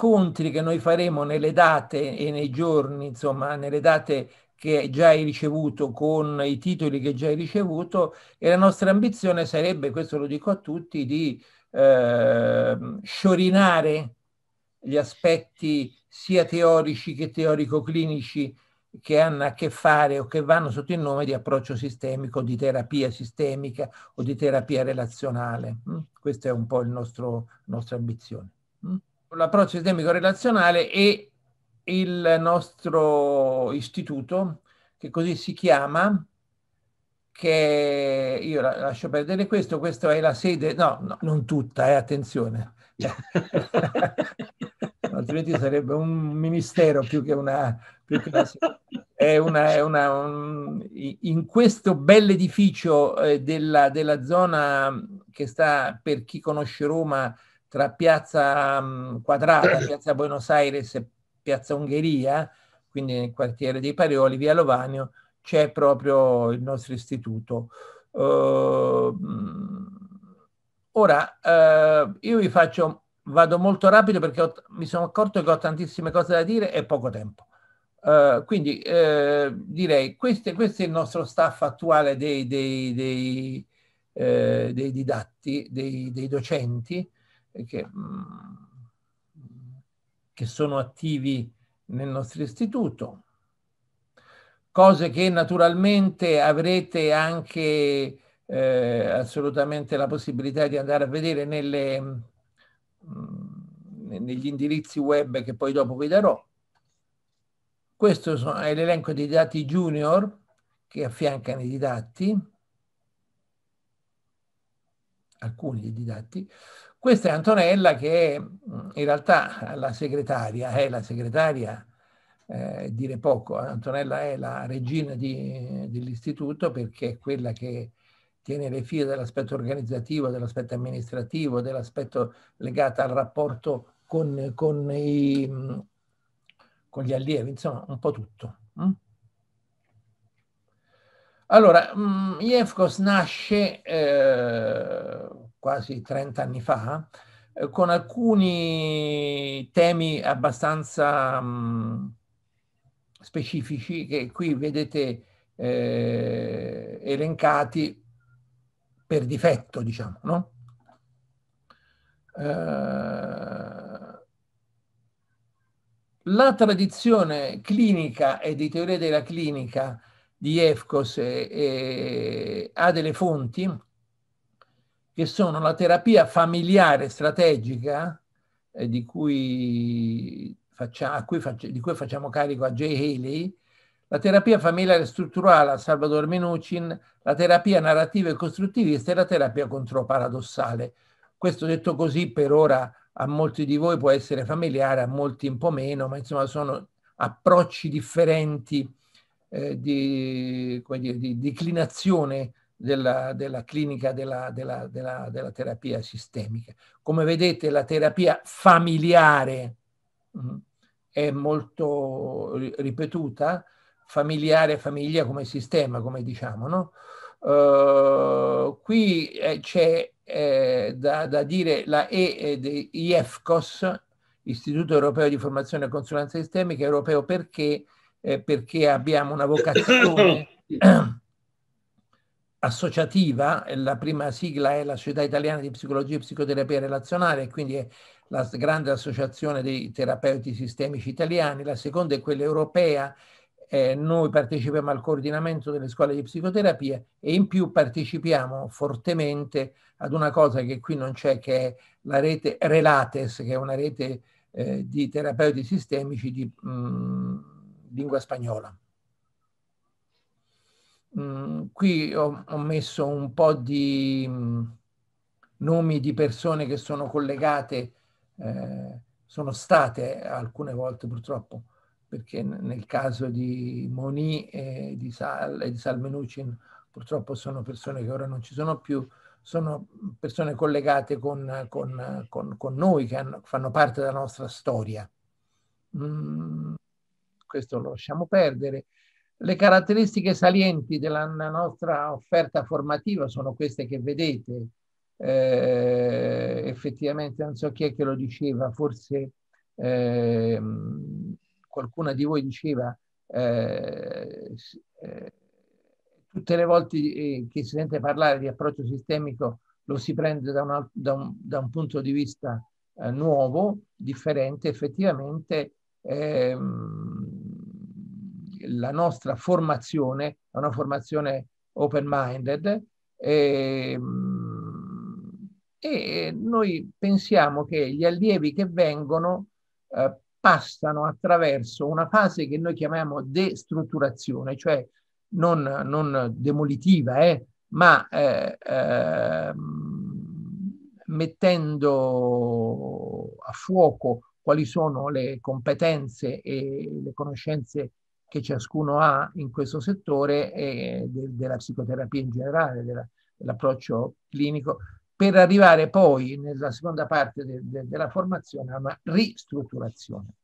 incontri che noi faremo nelle date e nei giorni, insomma, nelle date che già hai ricevuto, con i titoli che già hai ricevuto, e la nostra ambizione sarebbe, questo lo dico a tutti, di eh, sciorinare gli aspetti sia teorici che teorico-clinici che hanno a che fare o che vanno sotto il nome di approccio sistemico, di terapia sistemica o di terapia relazionale. Mm? Questa è un po' la nostra ambizione l'approccio sistemico relazionale e il nostro istituto, che così si chiama, che io lascio perdere questo, questa è la sede, no, no non tutta, eh, attenzione, altrimenti sarebbe un ministero più che una... Più che una è una, è una un, in questo bell'edificio eh, della, della zona che sta, per chi conosce Roma, tra Piazza um, Quadrata, Piazza Buenos Aires e Piazza Ungheria, quindi nel quartiere dei Parioli, via Lovanio, c'è proprio il nostro istituto. Uh, ora, uh, io vi faccio, vado molto rapido perché ho, mi sono accorto che ho tantissime cose da dire e poco tempo. Uh, quindi eh, direi, questo, questo, è il nostro staff attuale dei, dei, dei, dei didatti, dei, docenti che, mm, che sono attivi nel nostro istituto, cose che naturalmente avrete anche eh, assolutamente la possibilità di andare a vedere nelle, mm, negli indirizzi web che poi dopo vi darò. Questo è l'elenco dei dati junior che affiancano i didatti, alcuni didatti. Questa è Antonella che in realtà la segretaria, è la segretaria, eh, dire poco, eh, Antonella è la regina di, dell'istituto perché è quella che tiene le file dell'aspetto organizzativo, dell'aspetto amministrativo, dell'aspetto legato al rapporto con, con, i, con, gli allievi, insomma un po' tutto. Mm. Allora, IEFCOS nasce eh, quasi 30 anni fa, eh, con alcuni temi abbastanza specifici che qui vedete eh, elencati per difetto, diciamo, no? Eh, la tradizione clinica e di teoria della clinica di EFCOS eh, ha delle fonti che sono la terapia familiare strategica eh, di, cui faccia, cui faccia, di cui facciamo carico a Jay Haley, la terapia familiare strutturale a Salvador Minucin, la terapia narrativa e costruttivista e la terapia controparadossale. Questo detto così per ora a molti di voi può essere familiare, a molti un po' meno, ma insomma sono approcci differenti eh, di dire, di declinazione della, della clinica della, della, della, terapia sistemica. Come vedete la terapia familiare mm, è molto ripetuta, familiare, famiglia come sistema, come diciamo, no? Uh, qui eh, c'è eh, da, da, dire la E di IEFCOS, Istituto Europeo di Formazione e Consulenza Sistemica, europeo perché, eh, perché abbiamo una vocazione associativa, la prima sigla è la Società Italiana di Psicologia e Psicoterapia Relazionale, quindi è la grande associazione dei terapeuti sistemici italiani, la seconda è quella europea, eh, noi partecipiamo al coordinamento delle scuole di psicoterapia e in più partecipiamo fortemente ad una cosa che qui non c'è, che è la rete Relates, che è una rete eh, di terapeuti sistemici di mh, mm, lingua spagnola. Mm, qui ho, ho, messo un po' di mm, nomi di persone che sono collegate, eh, sono state alcune volte purtroppo, perché nel caso di Moni e di, Sal, e di Salmenucin purtroppo sono persone che ora non ci sono più, sono persone collegate con, con, con, con noi, che hanno, fanno parte della nostra storia. Mm, questo lo lasciamo perdere. Le caratteristiche salienti della nostra offerta formativa sono queste che vedete. Eh, effettivamente non so chi è che lo diceva, forse eh, qualcuna di voi diceva eh, eh tutte le volte eh, che si sente parlare di approccio sistemico lo si prende da, una, da, un, da un, punto di vista eh, nuovo, differente, effettivamente ehm, la nostra formazione è una formazione open-minded e, ehm, e, noi pensiamo che gli allievi che vengono eh, passano attraverso una fase che noi chiamiamo destrutturazione, cioè non, non demolitiva, eh, ma eh, ehm, mettendo a fuoco quali sono le competenze e le conoscenze che ciascuno ha in questo settore e de, della psicoterapia in generale, della, dell'approccio clinico, per arrivare poi nella seconda parte de, de, della formazione a una ristrutturazione.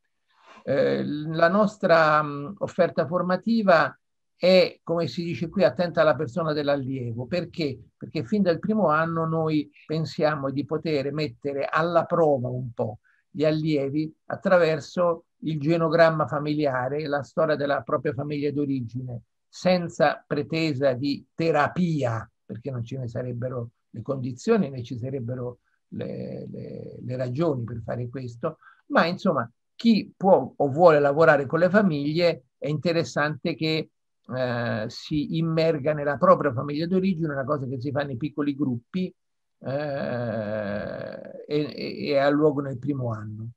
Eh, la nostra mh, offerta formativa è, come si dice qui, attenta alla persona dell'allievo. Perché? Perché fin dal primo anno noi pensiamo di poter mettere alla prova un po' gli allievi attraverso il genogramma familiare, la storia della propria famiglia d'origine, senza pretesa di terapia, perché non ce ne sarebbero le condizioni né ci sarebbero le, le, le ragioni per fare questo, ma insomma chi può o vuole lavorare con le famiglie è interessante che eh, si immerga nella propria famiglia d'origine, una cosa che si fa nei piccoli gruppi, eh, e, e ha luogo nel primo anno.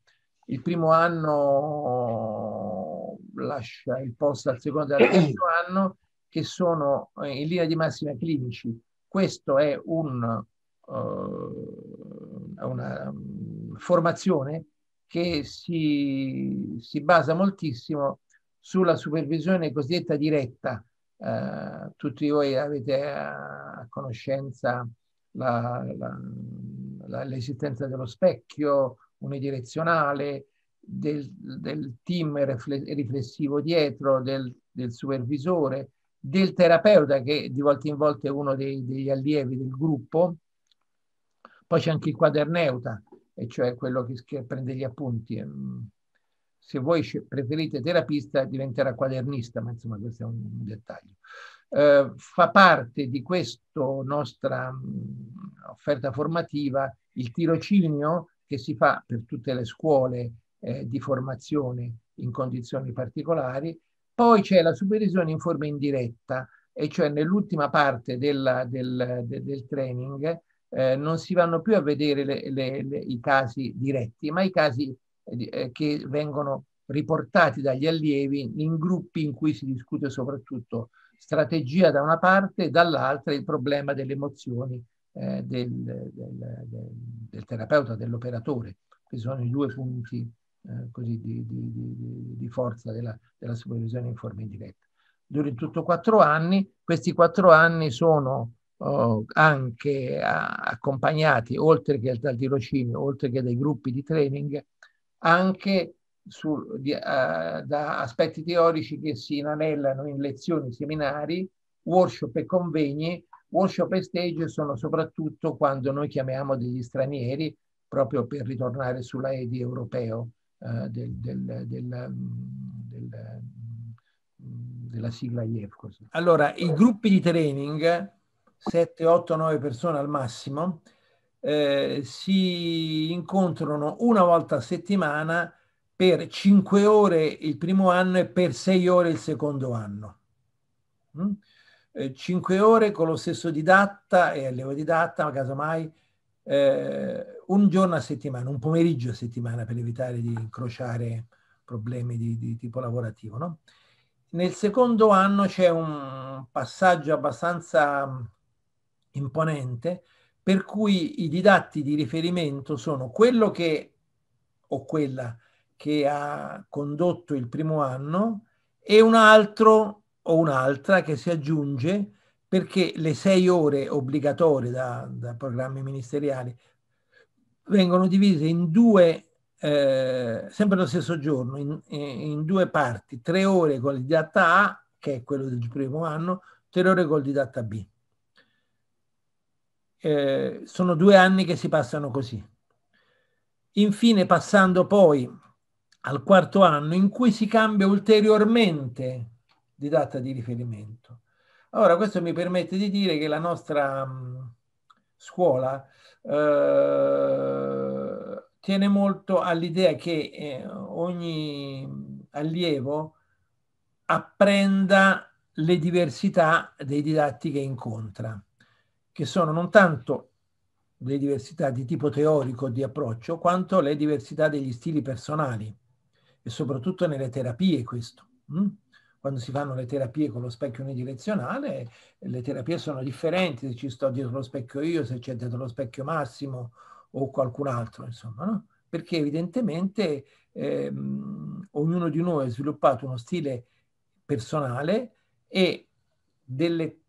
Il primo anno lascia il posto al secondo e al terzo anno che sono eh, in linea di massima clinici. Questo è un, uh, una mm, formazione che si, si, basa moltissimo sulla supervisione cosiddetta diretta. Uh, tutti voi avete a conoscenza la, la l'esistenza dello specchio unidirezionale, del, del team riflessivo dietro, del, del, supervisore, del terapeuta che di volta in volta è uno dei, degli allievi del gruppo. Poi c'è anche il quaderneuta, e cioè quello che, che prende gli appunti. Se voi preferite terapista diventerà quadernista, ma insomma questo è un, un dettaglio eh, fa parte di questa nostra mh, mm, offerta formativa il tirocinio che si fa per tutte le scuole eh, di formazione in condizioni particolari, poi c'è la supervisione in forma indiretta, e cioè nell'ultima parte della, del, de, del, training eh, non si vanno più a vedere le, le, le, i casi diretti, ma i casi eh, eh che vengono riportati dagli allievi in gruppi in cui si discute soprattutto strategia da una parte e dall'altra il problema delle emozioni eh, del, del, del, terapeuta, dell'operatore, che sono i due punti eh, così, di, di, di, di, forza della, della, supervisione in forma indiretta. Dura in tutto quattro anni, questi quattro anni sono oh, anche a, accompagnati, oltre che dal tirocinio, oltre che dai gruppi di training, anche su, di, uh, da aspetti teorici che si inanellano in lezioni, seminari, workshop e convegni. Workshop e stage sono soprattutto quando noi chiamiamo degli stranieri, proprio per ritornare sulla EDI europeo uh, del, del, del, della sigla IEF. Così. Allora, i gruppi di training, 7, 8, 9 persone al massimo, eh, si incontrano una volta a settimana per 5 ore il primo anno e per 6 ore il secondo anno. 5 mm? eh, ore con lo stesso didatta e allievo didatta, ma casomai eh, un giorno a settimana, un pomeriggio a settimana per evitare di incrociare problemi di, di tipo lavorativo. No? Nel secondo anno c'è un passaggio abbastanza imponente per cui i didatti di riferimento sono quello che o quella che ha condotto il primo anno e un altro o un'altra che si aggiunge perché le sei ore obbligatorie da, da programmi ministeriali vengono divise in due, eh, sempre lo stesso giorno, in, in, due parti, tre ore con il didatta A, che è quello del primo anno, tre ore col didatta B. Eh, sono due anni che si passano così. Infine, passando poi al quarto anno in cui si cambia ulteriormente di data di riferimento. Ora, questo mi permette di dire che la nostra mm, scuola eh, tiene molto all'idea che eh, ogni mm, allievo apprenda le diversità dei didatti che incontra, che sono non tanto le diversità di tipo teorico di approccio, quanto le diversità degli stili personali e soprattutto nelle terapie questo. Mm? Quando si fanno le terapie con lo specchio unidirezionale, le terapie sono differenti se ci sto dietro lo specchio io, se c'è dietro lo specchio Massimo o qualcun altro, insomma, no? Perché evidentemente ehm, ognuno di noi ha sviluppato uno stile personale e delle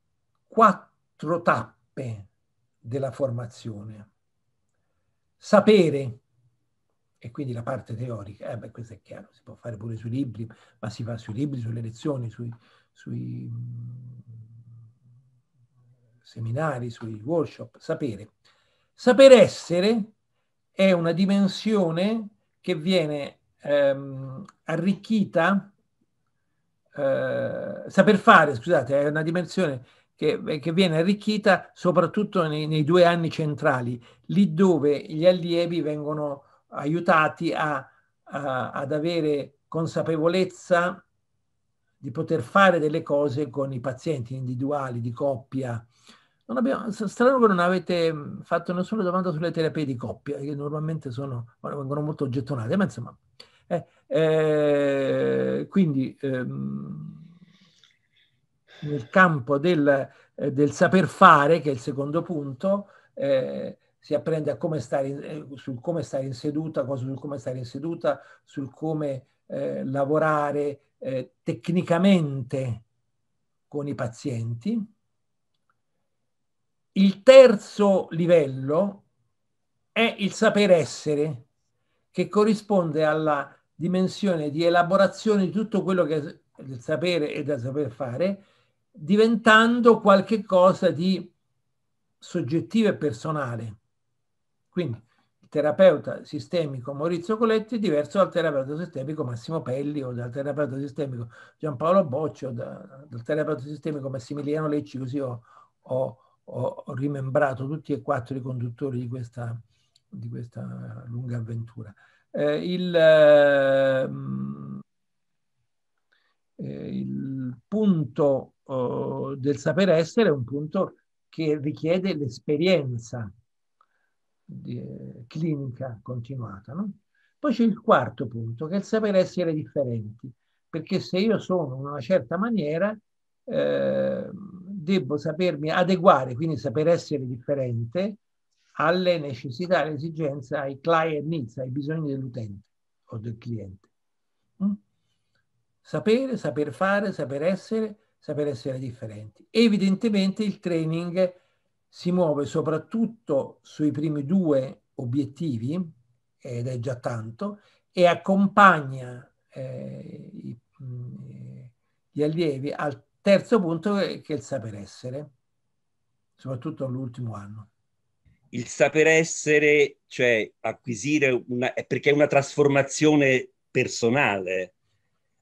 quattro tappe della formazione. Sapere e quindi la parte teorica, eh beh, questo è chiaro, si può fare pure sui libri, ma si fa sui libri, sulle lezioni, sui, sui mm, seminari, sui workshop, sapere. Saper essere è una dimensione che viene ehm, arricchita, eh, saper fare, scusate, è una dimensione che, che viene arricchita soprattutto nei, nei due anni centrali, lì dove gli allievi vengono aiutati a, a, ad avere consapevolezza di poter fare delle cose con i pazienti individuali, di coppia. Abbiamo, strano che non avete mm, fatto nessuna domanda sulle terapie di coppia, che normalmente sono, vengono molto gettonate, ma insomma... Eh, eh, quindi ehm, nel campo del, eh, del saper fare, che è il secondo punto, eh, si apprende a come stare in, eh, sul come stare in seduta, sul come stare in seduta, sul come eh, lavorare eh, tecnicamente con i pazienti. Il terzo livello è il saper essere, che corrisponde alla dimensione di elaborazione di tutto quello che è il sapere e da saper fare, diventando qualche cosa di soggettivo e personale. Quindi il terapeuta sistemico Maurizio Coletti è diverso dal terapeuta sistemico Massimo Pelli o dal terapeuta sistemico Giampaolo Boccio, da, dal terapeuta sistemico Massimiliano Lecci, così o ho, rimembrato tutti e quattro i conduttori di questa, di questa lunga avventura. Eh, il, ehm, eh, il, punto oh, del sapere essere è un punto che richiede l'esperienza di, eh, clinica continuata. No? Poi c'è il quarto punto, che è il saper essere differenti, perché se io sono in una certa maniera, eh, devo sapermi adeguare, quindi saper essere differente alle necessità, alle esigenze, ai client needs, ai bisogni dell'utente o del cliente. Mm? Sapere, saper fare, saper essere, saper essere differenti. Evidentemente il training è si muove soprattutto sui primi due obiettivi, ed è già tanto, e accompagna eh, i, mm, gli allievi al terzo punto che è il saper essere, soprattutto all'ultimo anno. Il saper essere, cioè acquisire una, perché è una trasformazione personale.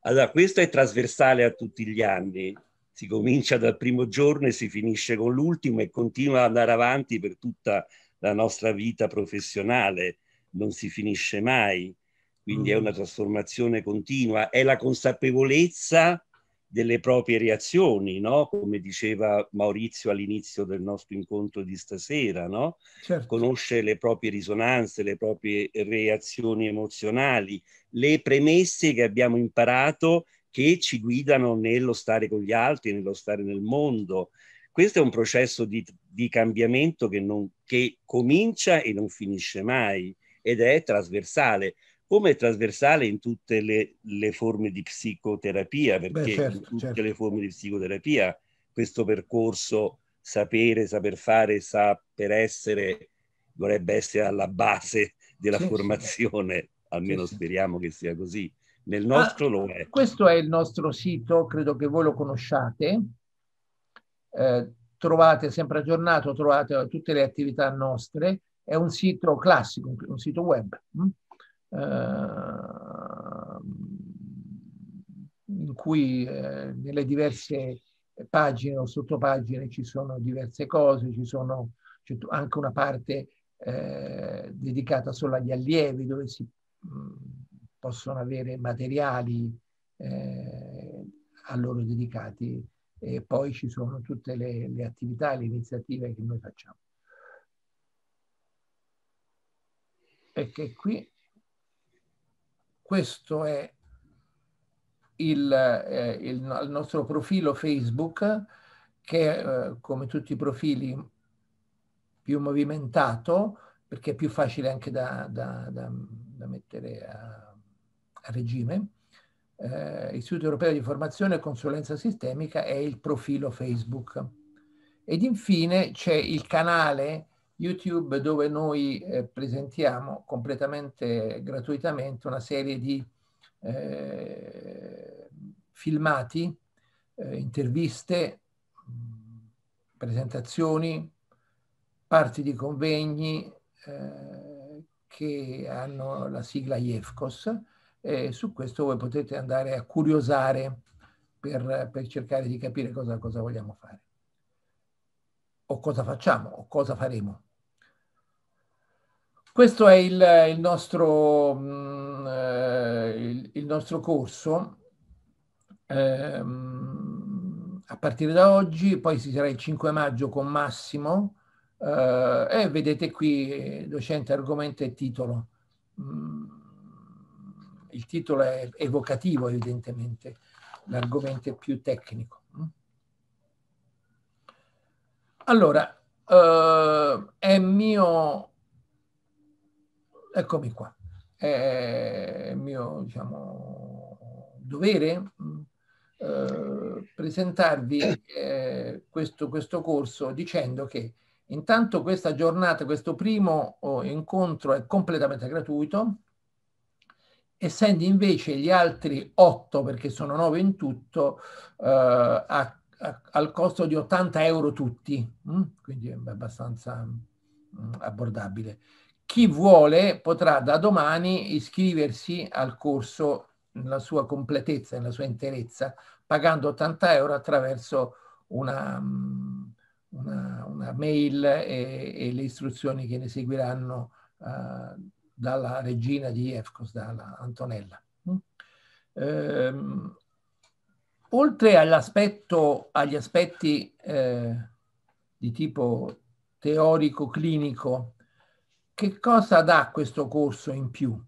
Allora, questo è trasversale a tutti gli anni, si comincia dal primo giorno e si finisce con l'ultimo e continua ad andare avanti per tutta la nostra vita professionale, non si finisce mai, quindi mm. è una trasformazione continua, è la consapevolezza delle proprie reazioni, no? come diceva Maurizio all'inizio del nostro incontro di stasera, no? certo. conosce le proprie risonanze, le proprie reazioni emozionali, le premesse che abbiamo imparato che ci guidano nello stare con gli altri, nello stare nel mondo. Questo è un processo di, di cambiamento che, non, che comincia e non finisce mai ed è trasversale come è trasversale in tutte le, le forme di psicoterapia, perché Beh, certo, in tutte certo. le forme di psicoterapia questo percorso sapere, saper fare, saper essere dovrebbe essere alla base della sì, formazione. Sì almeno sì, speriamo che sia così. Nel nostro ah, lo è. Questo è il nostro sito, credo che voi lo conosciate. Eh, trovate sempre aggiornato, trovate tutte le attività nostre. È un sito classico, un sito web, mm? Eh, in cui eh, nelle diverse pagine o sottopagine ci sono diverse cose, ci sono c'è anche una parte eh, dedicata solo agli allievi dove si possono avere materiali eh, a loro dedicati e poi ci sono tutte le, le attività e le iniziative che noi facciamo. Perché qui questo è il, eh, il, il nostro profilo Facebook che eh, come tutti i profili più movimentato perché è più facile anche da, da, da da mettere a, a regime, eh, Istituto Europeo di Formazione e Consulenza Sistemica è il profilo Facebook. Ed infine c'è il canale YouTube dove noi eh, presentiamo completamente gratuitamente una serie di eh, filmati, eh, interviste, presentazioni, parti di convegni, eh, che hanno la sigla IEFCOS. E su questo voi potete andare a curiosare per, per cercare di capire cosa, cosa vogliamo fare o cosa facciamo o cosa faremo. Questo è il, il, nostro, mm, eh, il, nostro, corso. Ehm, a partire da oggi, poi ci sarà il 5 maggio con Massimo eh, e vedete qui docente argomento e titolo. Mm, il titolo è evocativo evidentemente, l'argomento è più tecnico. Allora, eh, è mio... Eccomi qua. È mio, diciamo, dovere eh, presentarvi eh, questo, questo corso dicendo che Intanto questa giornata, questo primo oh, incontro è completamente gratuito, essendo invece gli altri otto, perché sono nove in tutto, eh, a, a, al costo di 80 euro tutti, mm? quindi è abbastanza mm, abbordabile. Chi vuole potrà da domani iscriversi al corso nella sua completezza, nella sua interezza, pagando 80 euro attraverso una... Mm, una, una mail e, e, le istruzioni che ne seguiranno uh, dalla regina di EFCOS, dalla Antonella. Mm? Ehm, oltre agli aspetti eh, di tipo teorico-clinico, che cosa dà questo corso in più?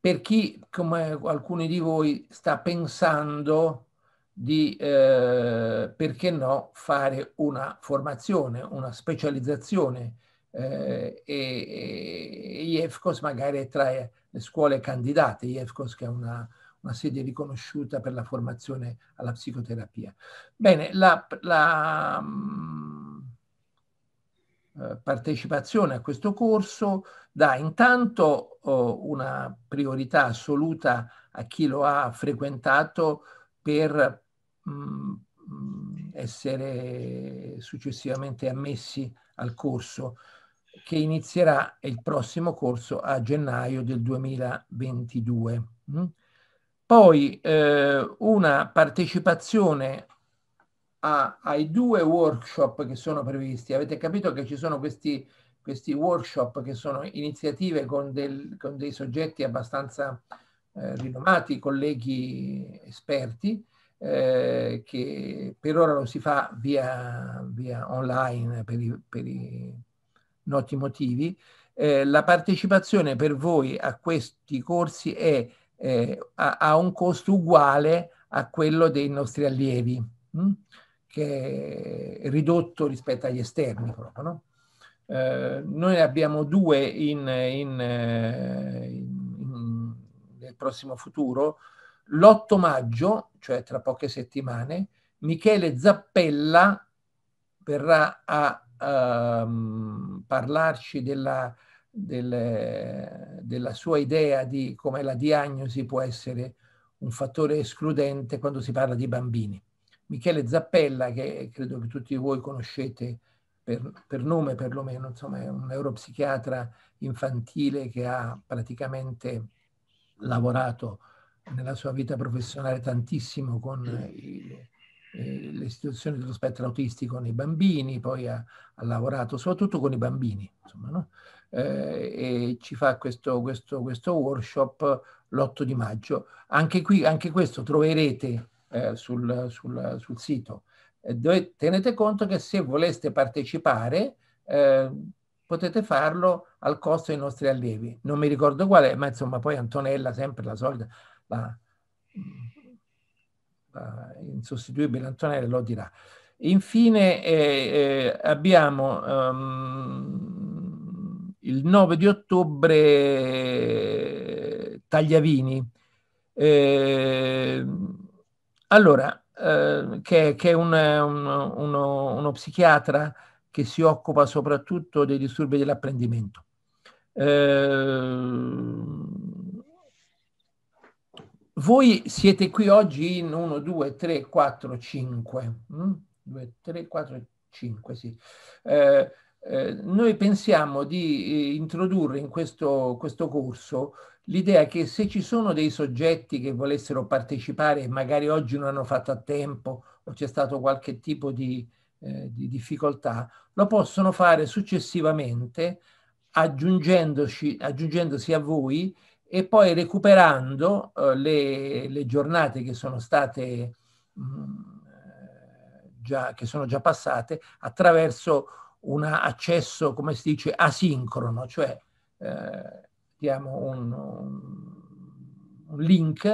Per chi, come alcuni di voi, sta pensando di, eh, perché no, fare una formazione, una specializzazione eh, e, IEFCOS magari è tra le scuole candidate, IEFCOS che è una, una sede riconosciuta per la formazione alla psicoterapia. Bene, la, la mh, mm, eh, partecipazione a questo corso dà intanto oh, una priorità assoluta a chi lo ha frequentato per Mm, essere successivamente ammessi al corso che inizierà il prossimo corso a gennaio del 2022. Mm? Poi eh, una partecipazione a, ai due workshop che sono previsti. Avete capito che ci sono questi, questi workshop che sono iniziative con, del, con dei soggetti abbastanza eh, rinomati, colleghi esperti, eh, che per ora lo si fa via, via online per i, per i noti motivi. Eh, la partecipazione per voi a questi corsi è, eh, ha, ha, un costo uguale a quello dei nostri allievi, mh? Mm? che è ridotto rispetto agli esterni proprio, no? Eh, noi abbiamo due in, in, eh, in, nel prossimo futuro. L'8 maggio cioè tra poche settimane, Michele Zappella verrà a um, parlarci della, del, della sua idea di come la diagnosi può essere un fattore escludente quando si parla di bambini. Michele Zappella, che credo che tutti voi conoscete per, per nome perlomeno, insomma è un neuropsichiatra infantile che ha praticamente lavorato nella sua vita professionale tantissimo con mm. eh, i, eh, le istituzioni dello spettro autistico nei bambini, poi ha, ha lavorato soprattutto con i bambini, insomma, no? eh, e ci fa questo, questo, questo workshop l'8 di maggio. Anche qui, anche questo troverete eh, sul, sul, sul, sito. dove, tenete conto che se voleste partecipare eh, potete farlo al costo dei nostri allievi. Non mi ricordo quale, ma insomma poi Antonella, sempre la solita, la, la insostituibile Antonella lo dirà. Infine eh, eh, abbiamo um, il 9 di ottobre Tagliavini, eh, allora, ehm, che, che, è un, un, uno, uno psichiatra che si occupa soprattutto dei disturbi dell'apprendimento. Eh, voi siete qui oggi in 1, 2, 3, 4, 5. 2, 3, 4, 5, sì. Eh, eh, noi pensiamo di eh, introdurre in questo, questo corso l'idea che se ci sono dei soggetti che volessero partecipare e magari oggi non hanno fatto a tempo o c'è stato qualche tipo di, eh, di difficoltà, lo possono fare successivamente aggiungendosi a voi e poi recuperando eh, le, le, giornate che sono state mh, mm, eh, già, che sono già passate attraverso un accesso, come si dice, asincrono, cioè eh, diamo un, un link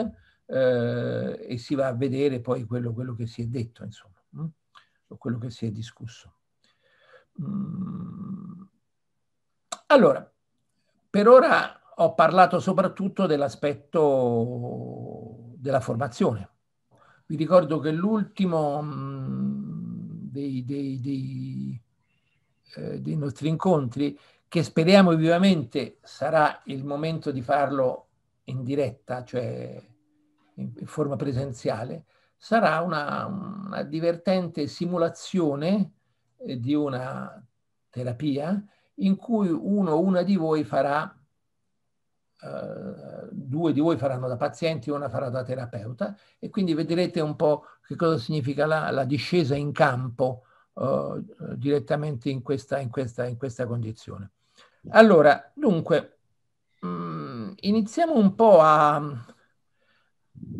eh, e si va a vedere poi quello, quello che si è detto, insomma, mh? Mm, o quello che si è discusso. Mm. Allora, per ora ho parlato soprattutto dell'aspetto della formazione. Vi ricordo che l'ultimo mm, dei, dei, dei, eh, dei nostri incontri, che speriamo vivamente sarà il momento di farlo in diretta, cioè in forma presenziale, sarà una, una divertente simulazione eh, di una terapia in cui uno o una di voi farà eh, due di voi faranno da pazienti, una farà da terapeuta e quindi vedrete un po' che cosa significa la, la discesa in campo eh, direttamente in questa, in, questa, in questa, condizione. Allora, dunque, mh, mm, iniziamo un po' a,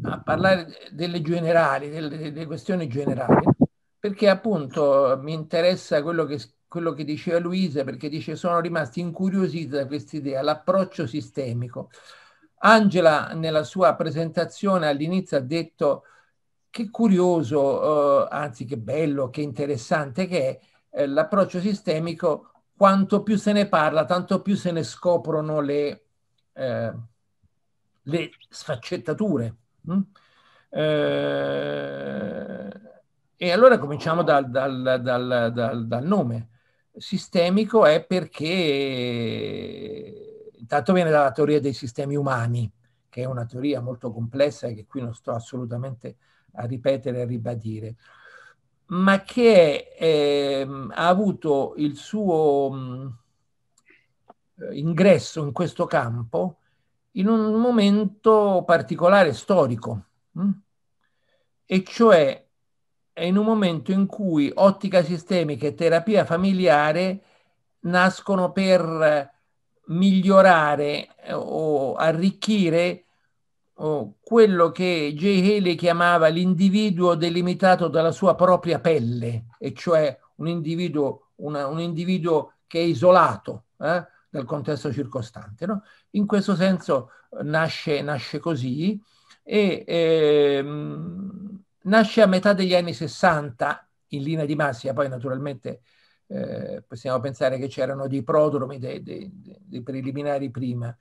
a parlare delle generali, delle, delle questioni generali perché appunto mi interessa quello che quello che diceva Luisa, perché dice sono rimasti incuriositi da questa idea, l'approccio sistemico. Angela nella sua presentazione all'inizio ha detto che curioso, eh, anzi che bello, che interessante che è eh, l'approccio sistemico, quanto più se ne parla, tanto più se ne scoprono le, eh, le sfaccettature. Mm? Eh, e allora cominciamo dal, dal, dal, dal nome sistemico è perché eh, intanto viene dalla teoria dei sistemi umani, che è una teoria molto complessa e che qui non sto assolutamente a ripetere e a ribadire, ma che eh, ha avuto il suo mh, mm, eh, ingresso in questo campo in un momento particolare storico, mh? Mm? e cioè è in un momento in cui ottica sistemica e terapia familiare nascono per migliorare eh, o arricchire quello che J. Haley chiamava l'individuo delimitato dalla sua propria pelle, e cioè un individuo, una, un individuo che è isolato eh, dal contesto circostante. No? In questo senso eh, nasce, nasce così e ehm, nasce a metà degli anni 60 in linea di massima, poi naturalmente eh, possiamo pensare che c'erano dei prodromi, dei, dei, dei preliminari prima.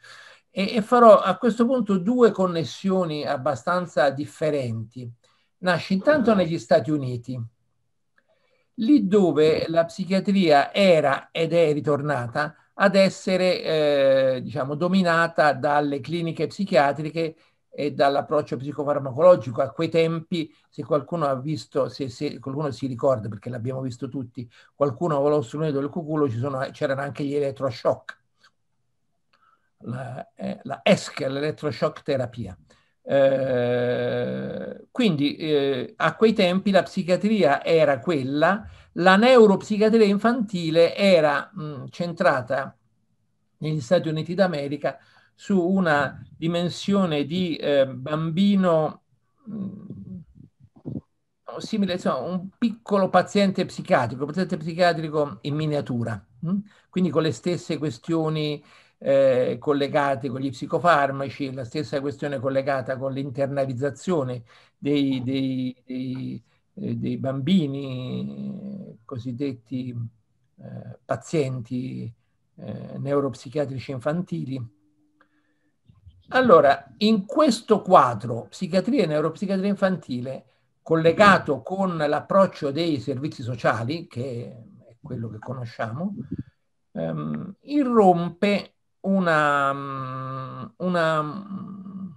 E, e, farò a questo punto due connessioni abbastanza differenti. Nasce intanto negli Stati Uniti, lì dove la psichiatria era ed è ritornata ad essere eh, diciamo, dominata dalle cliniche psichiatriche e dall'approccio psicofarmacologico. A quei tempi, se qualcuno ha visto, se, se qualcuno si ricorda, perché l'abbiamo visto tutti, qualcuno volò sull'unido del cuculo, sono, c'erano anche gli elettroshock, la, eh, la ESC, l'elettroshock terapia. Eh, quindi eh, a quei tempi la psichiatria era quella, la neuropsichiatria infantile era mh, centrata negli Stati Uniti d'America su una dimensione di eh, bambino mh, mm, simile, insomma, un piccolo paziente psichiatrico, paziente psichiatrico in miniatura, mh? Mm? quindi con le stesse questioni eh, collegate con gli psicofarmaci, la stessa questione collegata con l'internalizzazione dei, dei, dei, eh, dei bambini cosiddetti eh, pazienti eh, neuropsichiatrici infantili allora, in questo quadro, psichiatria e neuropsichiatria infantile, collegato mm. con l'approccio dei servizi sociali, che è quello che conosciamo, ehm, irrompe una, mm, una, mm,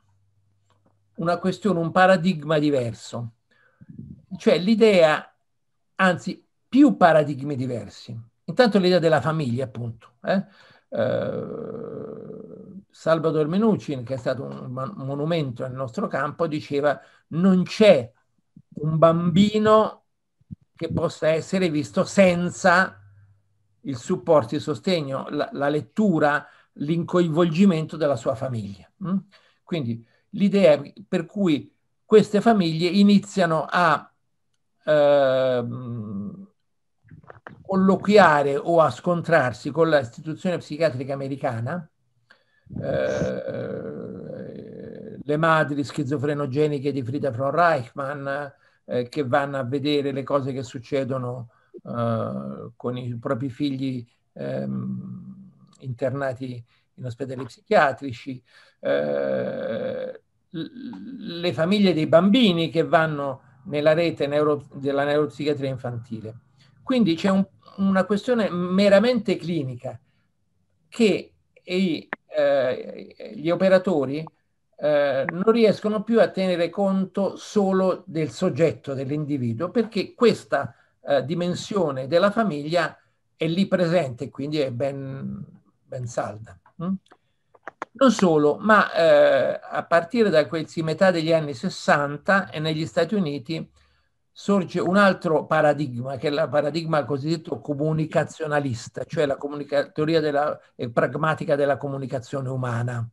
una questione, un paradigma diverso. Cioè l'idea, anzi più paradigmi diversi. Intanto l'idea della famiglia, appunto. Eh? Eh, Salvador Menucin, che è stato un monumento nel nostro campo, diceva non c'è un bambino che possa essere visto senza il supporto, il sostegno, la, la lettura, l'incoinvolgimento della sua famiglia. Mm? Quindi l'idea per cui queste famiglie iniziano a eh, colloquiare o a scontrarsi con l'istituzione psichiatrica americana, eh, le madri schizofrenogeniche di Frida von Reichmann eh, che vanno a vedere le cose che succedono eh, con i propri figli ehm, internati in ospedali psichiatrici, eh, le famiglie dei bambini che vanno nella rete neuro, della neuropsichiatria infantile. Quindi c'è un, una questione meramente clinica che i, eh, gli operatori eh, non riescono più a tenere conto solo del soggetto, dell'individuo, perché questa eh, dimensione della famiglia è lì presente, e quindi è ben, ben salda. Mm? Non solo, ma eh, a partire da quasi metà degli anni 60 e negli Stati Uniti sorge un altro paradigma, che è il paradigma cosiddetto comunicazionalista, cioè la comunica- teoria della, e eh, pragmatica della comunicazione umana.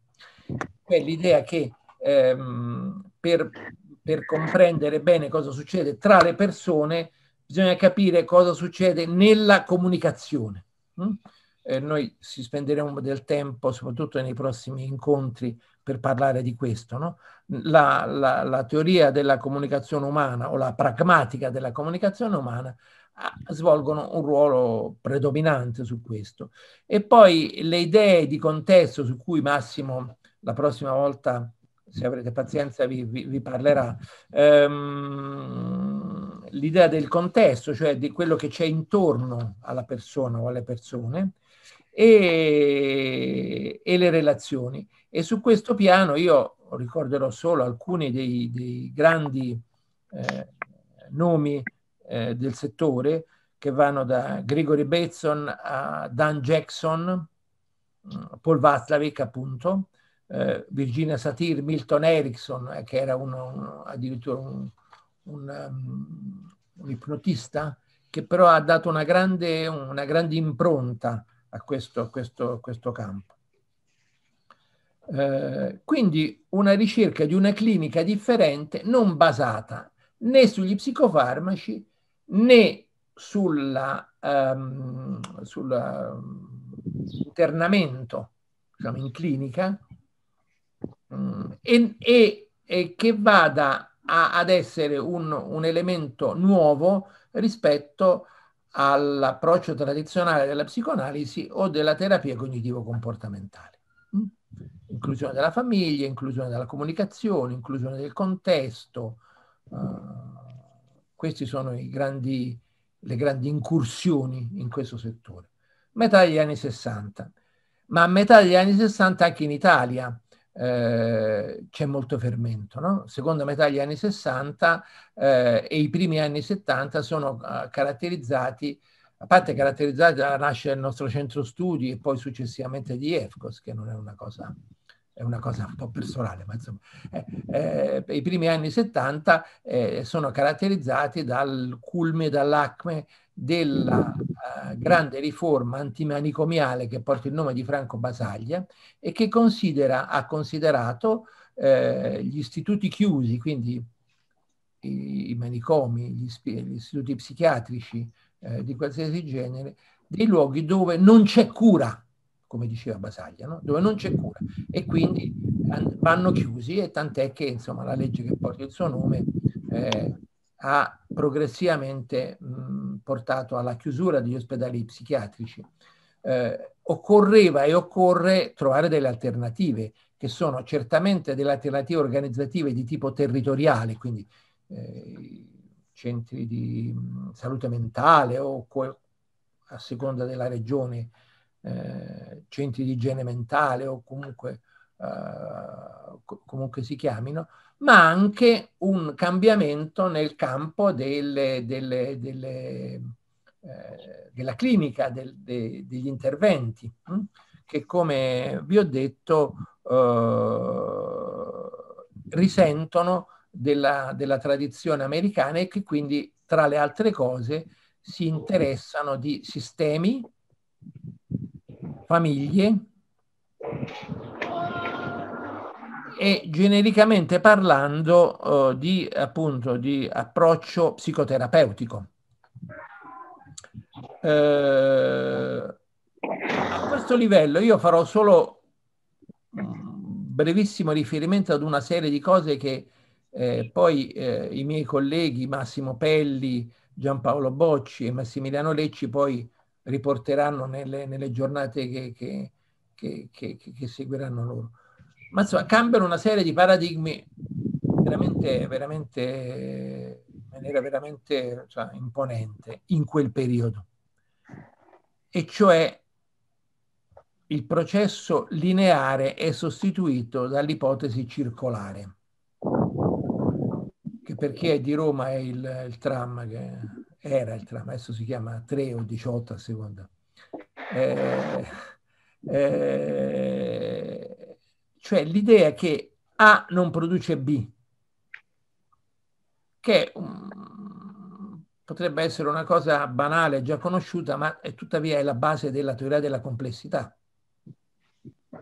È l'idea che ehm, per, per comprendere bene cosa succede tra le persone bisogna capire cosa succede nella comunicazione. Mm? eh, noi si spenderemo del tempo, soprattutto nei prossimi incontri, per parlare di questo. No? La, la, la, teoria della comunicazione umana o la pragmatica della comunicazione umana ah, svolgono un ruolo predominante su questo. E poi le idee di contesto su cui Massimo la prossima volta, se avrete pazienza, vi, vi, vi parlerà. Ehm, l'idea del contesto, cioè di quello che c'è intorno alla persona o alle persone, e, e le relazioni. E su questo piano io ricorderò solo alcuni dei, dei grandi eh, nomi eh, del settore che vanno da Gregory Bateson a Dan Jackson, mm, Paul Václavic appunto, eh, Virginia Satir, Milton Erickson, eh, che era uno, uno, addirittura un, un, um, un, ipnotista, che però ha dato una grande, una grande impronta a questo, a questo, a questo campo. Eh, quindi una ricerca di una clinica differente non basata né sugli psicofarmaci né sull'internamento um, sulla, ehm, ehm, diciamo, in clinica um, e, e, e, che vada a, ad essere un, un, elemento nuovo rispetto a all'approccio tradizionale della psicoanalisi o della terapia cognitivo-comportamentale. Mm? Inclusione della famiglia, inclusione della comunicazione, inclusione del contesto. Uh, eh, queste sono grandi, le grandi incursioni in questo settore. Metà degli anni 60. Ma a metà degli anni 60 anche in Italia eh, c'è molto fermento. No? Seconda metà degli anni 60 eh, e i primi anni 70 sono ah, caratterizzati, a parte caratterizzati dalla nascita del nostro centro studi e poi successivamente di EFCOS, che non è una cosa è una cosa un po' personale, ma insomma, eh, eh, i primi anni 70 eh, sono caratterizzati dal culme, dall'acme della eh, grande riforma antimanicomiale che porta il nome di Franco Basaglia e che considera, ha considerato eh, gli istituti chiusi, quindi i, i manicomi, gli, gli, istituti psichiatrici eh, di qualsiasi genere, dei luoghi dove non c'è cura, come diceva Basaglia, no? dove non c'è cura e quindi vanno chiusi e tant'è che insomma, la legge che porta il suo nome eh, ha progressivamente mh, portato alla chiusura degli ospedali psichiatrici. Eh, occorreva e occorre trovare delle alternative, che sono certamente delle alternative organizzative di tipo territoriale, quindi eh, centri di mh, salute mentale o co- a seconda della regione, eh, centri di igiene mentale o comunque, eh, comunque si chiamino, ma anche un cambiamento nel campo delle, delle, delle, eh, della clinica, del, de, degli interventi, hm? che come vi ho detto eh, risentono della, della, tradizione americana e che quindi tra le altre cose si interessano di sistemi, famiglie, e genericamente parlando eh, di, appunto, di approccio psicoterapeutico. Eh, a questo livello io farò solo un brevissimo riferimento ad una serie di cose che eh, poi eh, i miei colleghi Massimo Pelli, Giampaolo Bocci e Massimiliano Lecci poi riporteranno nelle, nelle giornate che, che, che, che seguiranno loro ma insomma cambiano una serie di paradigmi veramente, veramente, in maniera veramente cioè, imponente in quel periodo. E cioè il processo lineare è sostituito dall'ipotesi circolare, che per chi è di Roma è il, il tram, che era il tram, adesso si chiama 3 o 18 a seconda. Eh, eh, cioè l'idea che A non produce B, che um, potrebbe essere una cosa banale, già conosciuta, ma è tuttavia è la base della teoria della complessità.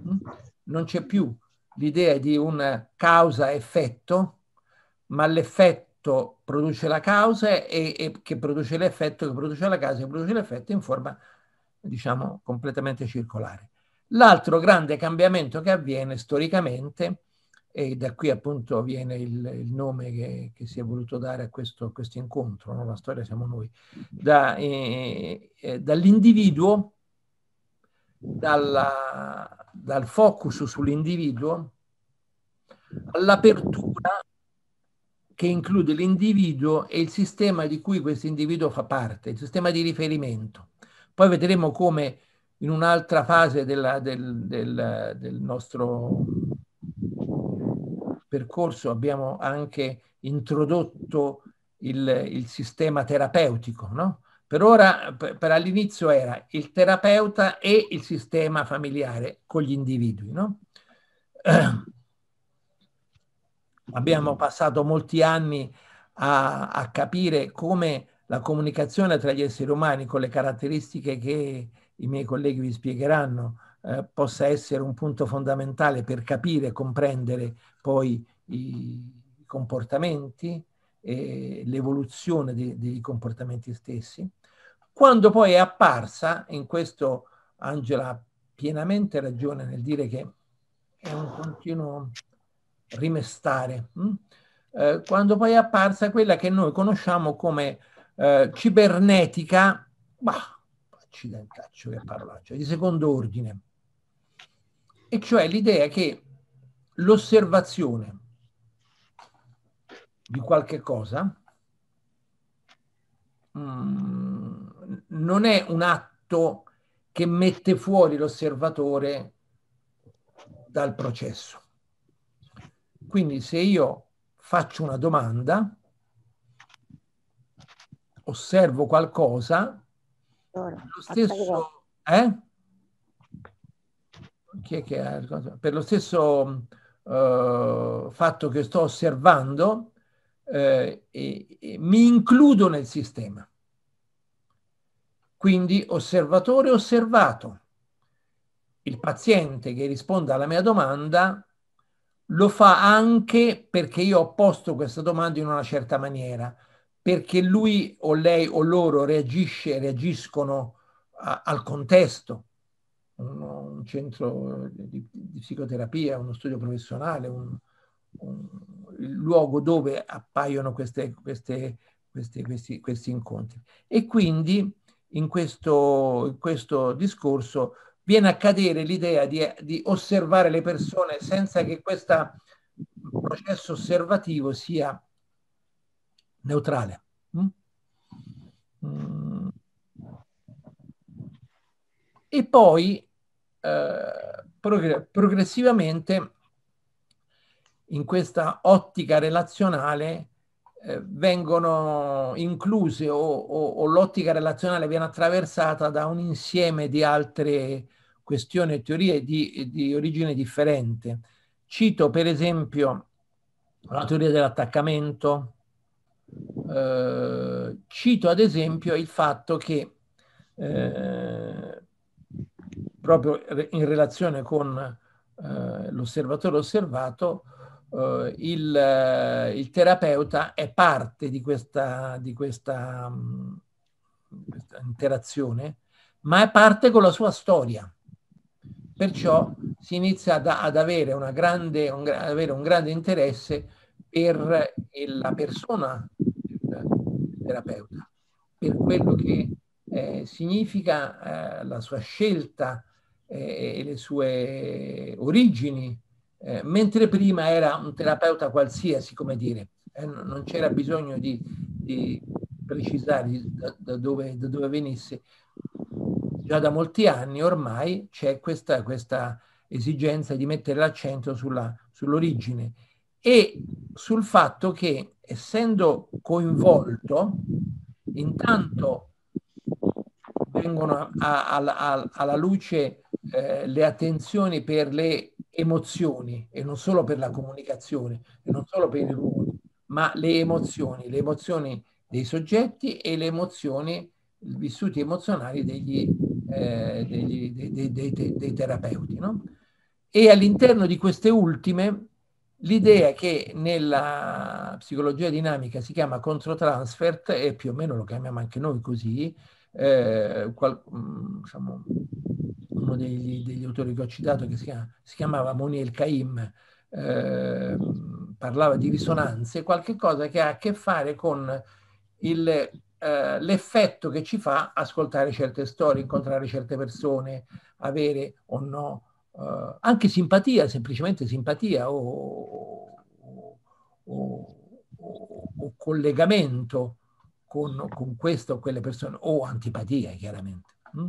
Mm? Non c'è più l'idea di un causa-effetto, ma l'effetto produce la causa e, e, che produce l'effetto, che produce la causa, che produce l'effetto in forma, diciamo, completamente circolare. L'altro grande cambiamento che avviene storicamente, e da qui appunto viene il, il nome che, che, si è voluto dare a questo, a questo incontro, no? la storia siamo noi, da, eh, eh, dall'individuo, dalla, dal focus sull'individuo, all'apertura che include l'individuo e il sistema di cui questo individuo fa parte, il sistema di riferimento. Poi vedremo come in un'altra fase della, del, del, del nostro percorso abbiamo anche introdotto il, il sistema terapeutico, no? Per ora, per, all'inizio era il terapeuta e il sistema familiare con gli individui, no? abbiamo passato molti anni a, a, capire come la comunicazione tra gli esseri umani con le caratteristiche che, i miei colleghi vi spiegheranno, eh, possa essere un punto fondamentale per capire e comprendere poi i comportamenti e l'evoluzione dei, dei comportamenti stessi. Quando poi è apparsa, in questo Angela ha pienamente ragione nel dire che è un continuo rimestare, mh? Hm? Eh, quando poi è apparsa quella che noi conosciamo come eh, cibernetica, bah, accidentaccio che parolaccia, di secondo ordine, e cioè l'idea che l'osservazione di qualche cosa mm, non è un atto che mette fuori l'osservatore dal processo. Quindi se io faccio una domanda, osservo qualcosa, loro. Lo stesso, eh? Chi è che ha? Per lo stesso uh, fatto che sto osservando, eh, e, e mi includo nel sistema. Quindi osservatore osservato. Il paziente che risponde alla mia domanda lo fa anche perché io ho posto questa domanda in una certa maniera perché lui o lei o loro reagisce, reagiscono a, al contesto. Un, un centro di, di, psicoterapia, uno studio professionale, un, un, il luogo dove appaiono queste, queste, questi, questi, questi, incontri. E quindi in questo, in questo discorso viene a cadere l'idea di, di, osservare le persone senza che questo processo osservativo sia neutrale. Mm? mm? E poi eh, prog progressivamente in questa ottica relazionale eh, vengono incluse o, o, o l'ottica relazionale viene attraversata da un insieme di altre questioni e teorie di, di origine differente. Cito per esempio la teoria dell'attaccamento, eh, cito ad esempio il fatto che eh, proprio in relazione con eh, l'osservatore osservato, eh, il, eh, il, terapeuta è parte di questa, di questa, mh, mm, questa interazione, ma è parte con la sua storia. Perciò si inizia ad, ad avere, grande, un, avere un grande interesse per la persona terapeuta, per quello che eh, significa eh, la sua scelta eh, e le sue origini, eh, mentre prima era un terapeuta qualsiasi, come dire, eh, non c'era bisogno di, di precisare da, da, dove, da, dove, venisse. Già da molti anni ormai c'è questa, questa esigenza di mettere l'accento sulla, sull'origine e sul fatto che essendo coinvolto, intanto vengono a, a, a, alla luce eh, le attenzioni per le emozioni e non solo per la comunicazione, e non solo per i ruoli, ma le emozioni, le emozioni dei soggetti e le emozioni, i vissuti emozionali degli, eh, degli, dei, dei, dei, dei, terapeuti. No? E all'interno di queste ultime L'idea che nella psicologia dinamica si chiama controtransfert, e più o meno lo chiamiamo anche noi così, eh, qual, mm, diciamo, uno degli, degli, autori che ho citato, che si, chiama, si chiamava Moniel Caim, eh, parlava di risonanze, qualche cosa che ha a che fare con il, eh, l'effetto che ci fa ascoltare certe storie, incontrare certe persone, avere o no eh, anche simpatia, semplicemente simpatia o, o, o collegamento con, con questa o quelle persone, o antipatia chiaramente. Mm?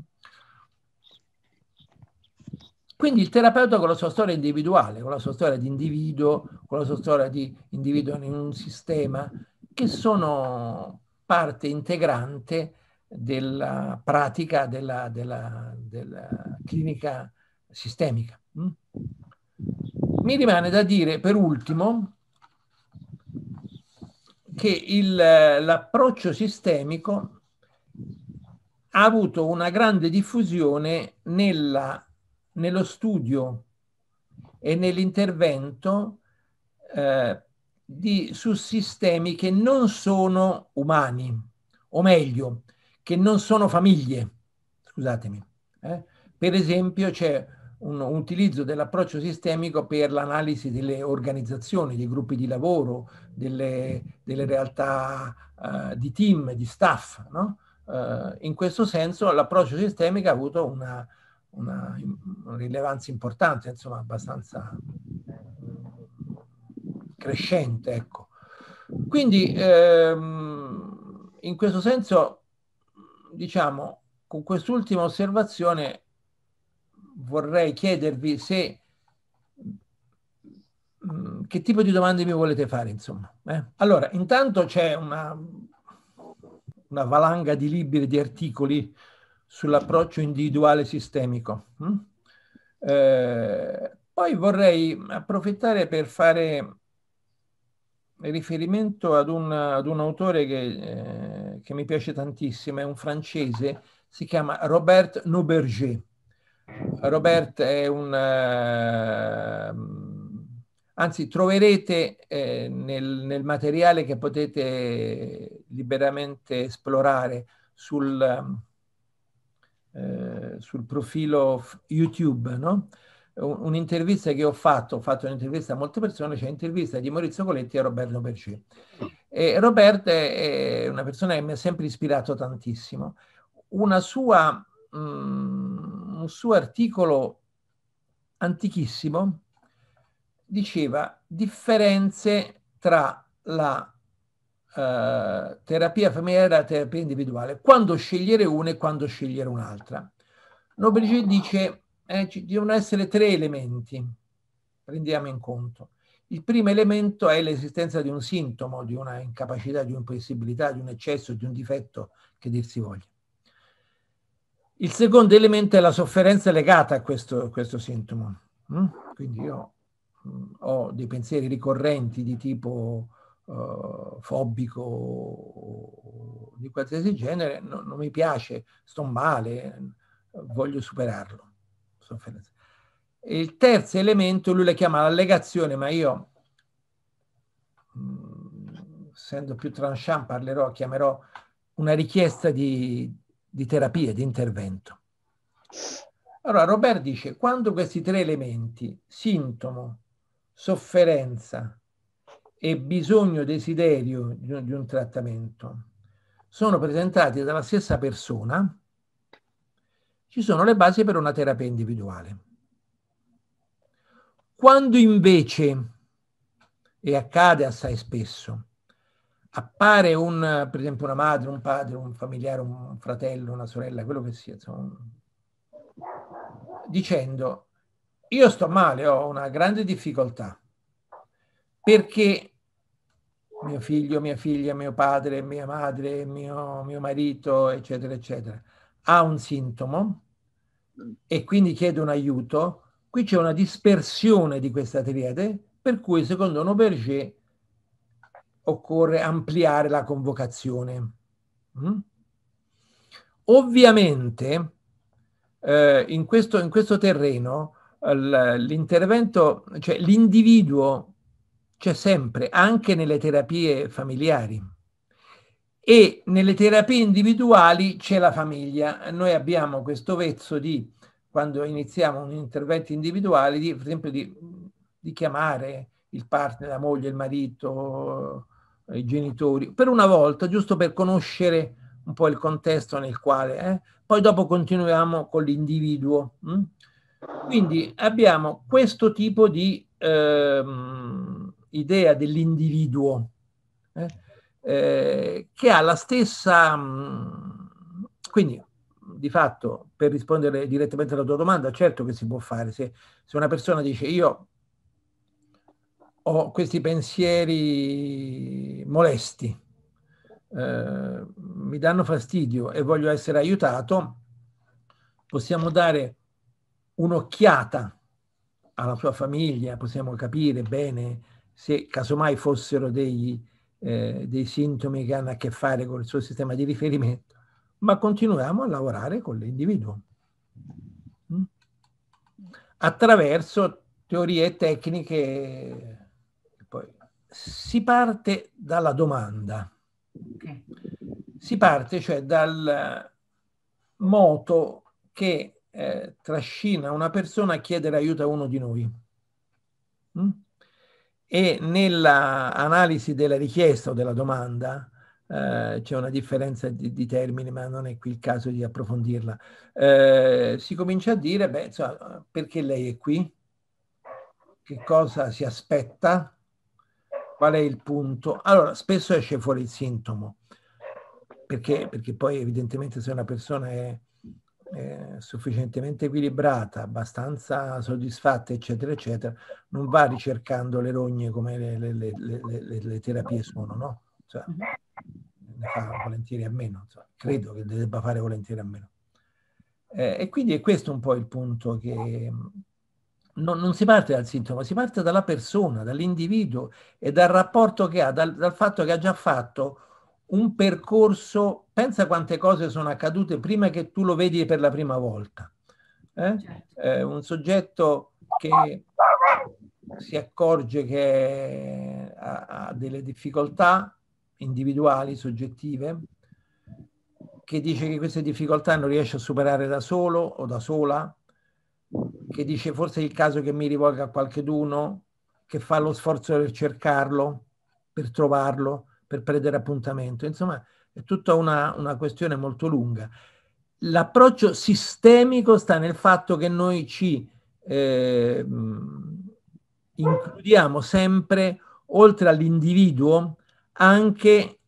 Quindi il terapeuta con la sua storia individuale, con la sua storia di individuo, con la sua storia di individuo in un sistema, che sono parte integrante della pratica della, della, della clinica sistemica. Mm? Mi rimane da dire per ultimo che l'approccio sistemico ha avuto una grande diffusione nella, nello studio e nell'intervento eh, di, su sistemi che non sono umani, o meglio, che non sono famiglie. Scusatemi. Eh? Per esempio c'è un utilizzo dell'approccio sistemico per l'analisi delle organizzazioni, dei gruppi di lavoro, delle, delle realtà uh, di team, di staff. No? Uh, in questo senso l'approccio sistemico ha avuto una, una, una rilevanza importante, insomma abbastanza crescente. Ecco. Quindi ehm, in questo senso, diciamo, con quest'ultima osservazione vorrei chiedervi se mm, che tipo di domande mi volete fare, insomma. Eh? Allora, intanto c'è una, una, valanga di libri, di articoli sull'approccio individuale sistemico. Mm? Eh, poi vorrei approfittare per fare riferimento ad un, ad un autore che, eh, che, mi piace tantissimo, è un francese, si chiama Robert Nuberger. Robert è un... Ehm, anzi, troverete eh, nel, nel, materiale che potete liberamente esplorare sul, ehm, eh, sul profilo YouTube, no? un'intervista che ho fatto, ho fatto un'intervista a molte persone, c'è cioè l'intervista di Maurizio Coletti a Roberto Percì. E Roberto è una persona che mi ha sempre ispirato tantissimo. Una sua mm, un suo articolo antichissimo, diceva differenze tra la eh, terapia familiare e la terapia individuale, quando scegliere una e quando scegliere un'altra. Noblige dice eh, ci devono essere tre elementi, prendiamo in conto. Il primo elemento è l'esistenza di un sintomo, di una incapacità, di un'impossibilità, di un eccesso, di un difetto, che dir si voglia. Il secondo elemento è la sofferenza legata a questo, questo sintomo. Mm? Quindi io mm, ho dei pensieri ricorrenti di tipo uh, fobico di qualsiasi genere, no, non mi piace, sto male, voglio superarlo. Sofferenza. Il terzo elemento lui la chiama l'allegazione, ma io, mm, essendo più tranchant, parlerò, chiamerò una richiesta di, di terapia, di intervento. Allora, Robert dice, quando questi tre elementi, sintomo, sofferenza e bisogno, desiderio di un, di un trattamento, sono presentati dalla stessa persona, ci sono le basi per una terapia individuale. Quando invece, e accade assai spesso, appare un, per esempio una madre, un padre, un familiare, un fratello, una sorella, quello che sia, insomma, dicendo io sto male, ho una grande difficoltà perché mio figlio, mia figlia, mio padre, mia madre, mio, mio marito, eccetera, eccetera, ha un sintomo e quindi chiede un aiuto, qui c'è una dispersione di questa triade per cui secondo Noberger occorre ampliare la convocazione. Mm? Ovviamente eh, in, questo, in, questo, terreno l'intervento, cioè l'individuo c'è sempre, anche nelle terapie familiari. E nelle terapie individuali c'è la famiglia. Noi abbiamo questo vezzo di, quando iniziamo un intervento individuale, di, per esempio di, di chiamare il partner, la moglie, il marito, i genitori, per una volta, giusto per conoscere un po' il contesto nel quale, eh? poi dopo continuiamo con l'individuo. Hm? Quindi abbiamo questo tipo di ehm, idea dell'individuo eh? Eh, che ha la stessa... Mh, mm, quindi, di fatto, per rispondere direttamente alla tua domanda, certo che si può fare. Se, se una persona dice io ho questi pensieri molesti, eh, mi danno fastidio e voglio essere aiutato, possiamo dare un'occhiata alla sua famiglia, possiamo capire bene se casomai fossero degli, eh, dei sintomi che hanno a che fare con il suo sistema di riferimento, ma continuiamo a lavorare con l'individuo mm, attraverso teorie tecniche si parte dalla domanda. Si parte cioè dal moto che eh, trascina una persona a chiedere aiuto a uno di noi. Mm? E nell'analisi della richiesta o della domanda eh, c'è una differenza di, di, termini, ma non è qui il caso di approfondirla. Eh, si comincia a dire, beh, insomma, perché lei è qui? Che cosa si aspetta? Qual è il punto? Allora, spesso esce fuori il sintomo, perché, perché poi evidentemente se una persona è, è sufficientemente equilibrata, abbastanza soddisfatta, eccetera, eccetera, non va ricercando le rogne come le, le, le, le terapie sono, no? Cioè, ne fa volentieri a meno, insomma. credo che debba fare volentieri a meno. Eh, e quindi è questo un po' il punto che, no, non si parte dal sintomo, si parte dalla persona, dall'individuo e dal rapporto che ha, dal, dal fatto che ha già fatto un percorso, pensa quante cose sono accadute prima che tu lo vedi per la prima volta. Eh? Certo. Eh, un soggetto che si accorge che ha, ha delle difficoltà individuali, soggettive, che dice che queste difficoltà non riesce a superare da solo o da sola, che dice forse è il caso che mi rivolga a qualcheduno, che fa lo sforzo per cercarlo, per trovarlo, per prendere appuntamento. Insomma, è tutta una, una questione molto lunga. L'approccio sistemico sta nel fatto che noi ci eh, includiamo sempre, oltre all'individuo, anche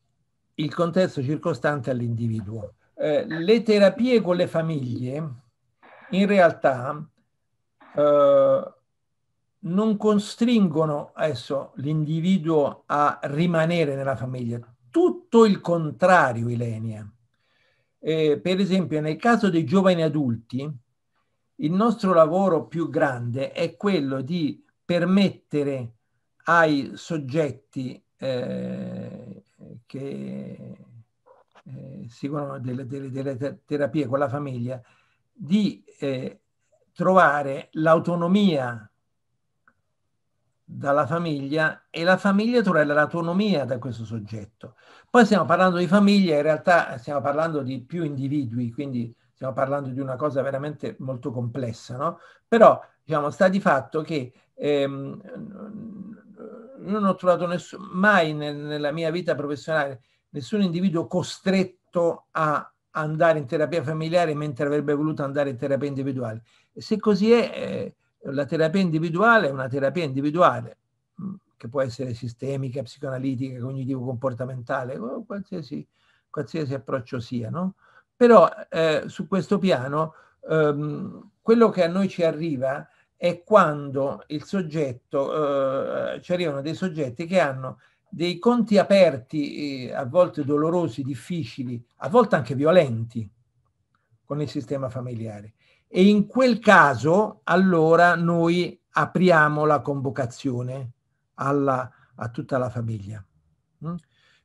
il contesto circostante all'individuo. Eh, le terapie con le famiglie in realtà eh, non costringono adesso l'individuo a rimanere nella famiglia. Tutto il contrario, Ilenia. Eh, per esempio, nel caso dei giovani adulti, il nostro lavoro più grande è quello di permettere ai soggetti eh, che eh, seguono delle, delle, delle, terapie con la famiglia di eh, trovare l'autonomia dalla famiglia e la famiglia trovare l'autonomia da questo soggetto. Poi stiamo parlando di famiglia, in realtà stiamo parlando di più individui, quindi stiamo parlando di una cosa veramente molto complessa, no? Però diciamo, sta di fatto che ehm, non ho trovato nessun, mai nel, nella mia vita professionale nessun individuo costretto a andare in terapia familiare mentre avrebbe voluto andare in terapia individuale. Se così è, eh, la terapia individuale è una terapia individuale, mm, che può essere sistemica, psicoanalitica, cognitivo-comportamentale, qualsiasi, qualsiasi approccio sia, no? Però eh, su questo piano ehm, quello che a noi ci arriva è quando il soggetto, eh, ci arrivano dei soggetti che hanno dei conti aperti, eh, a volte dolorosi, difficili, a volte anche violenti con il sistema familiare e in quel caso allora noi apriamo la convocazione alla, a tutta la famiglia. Mm?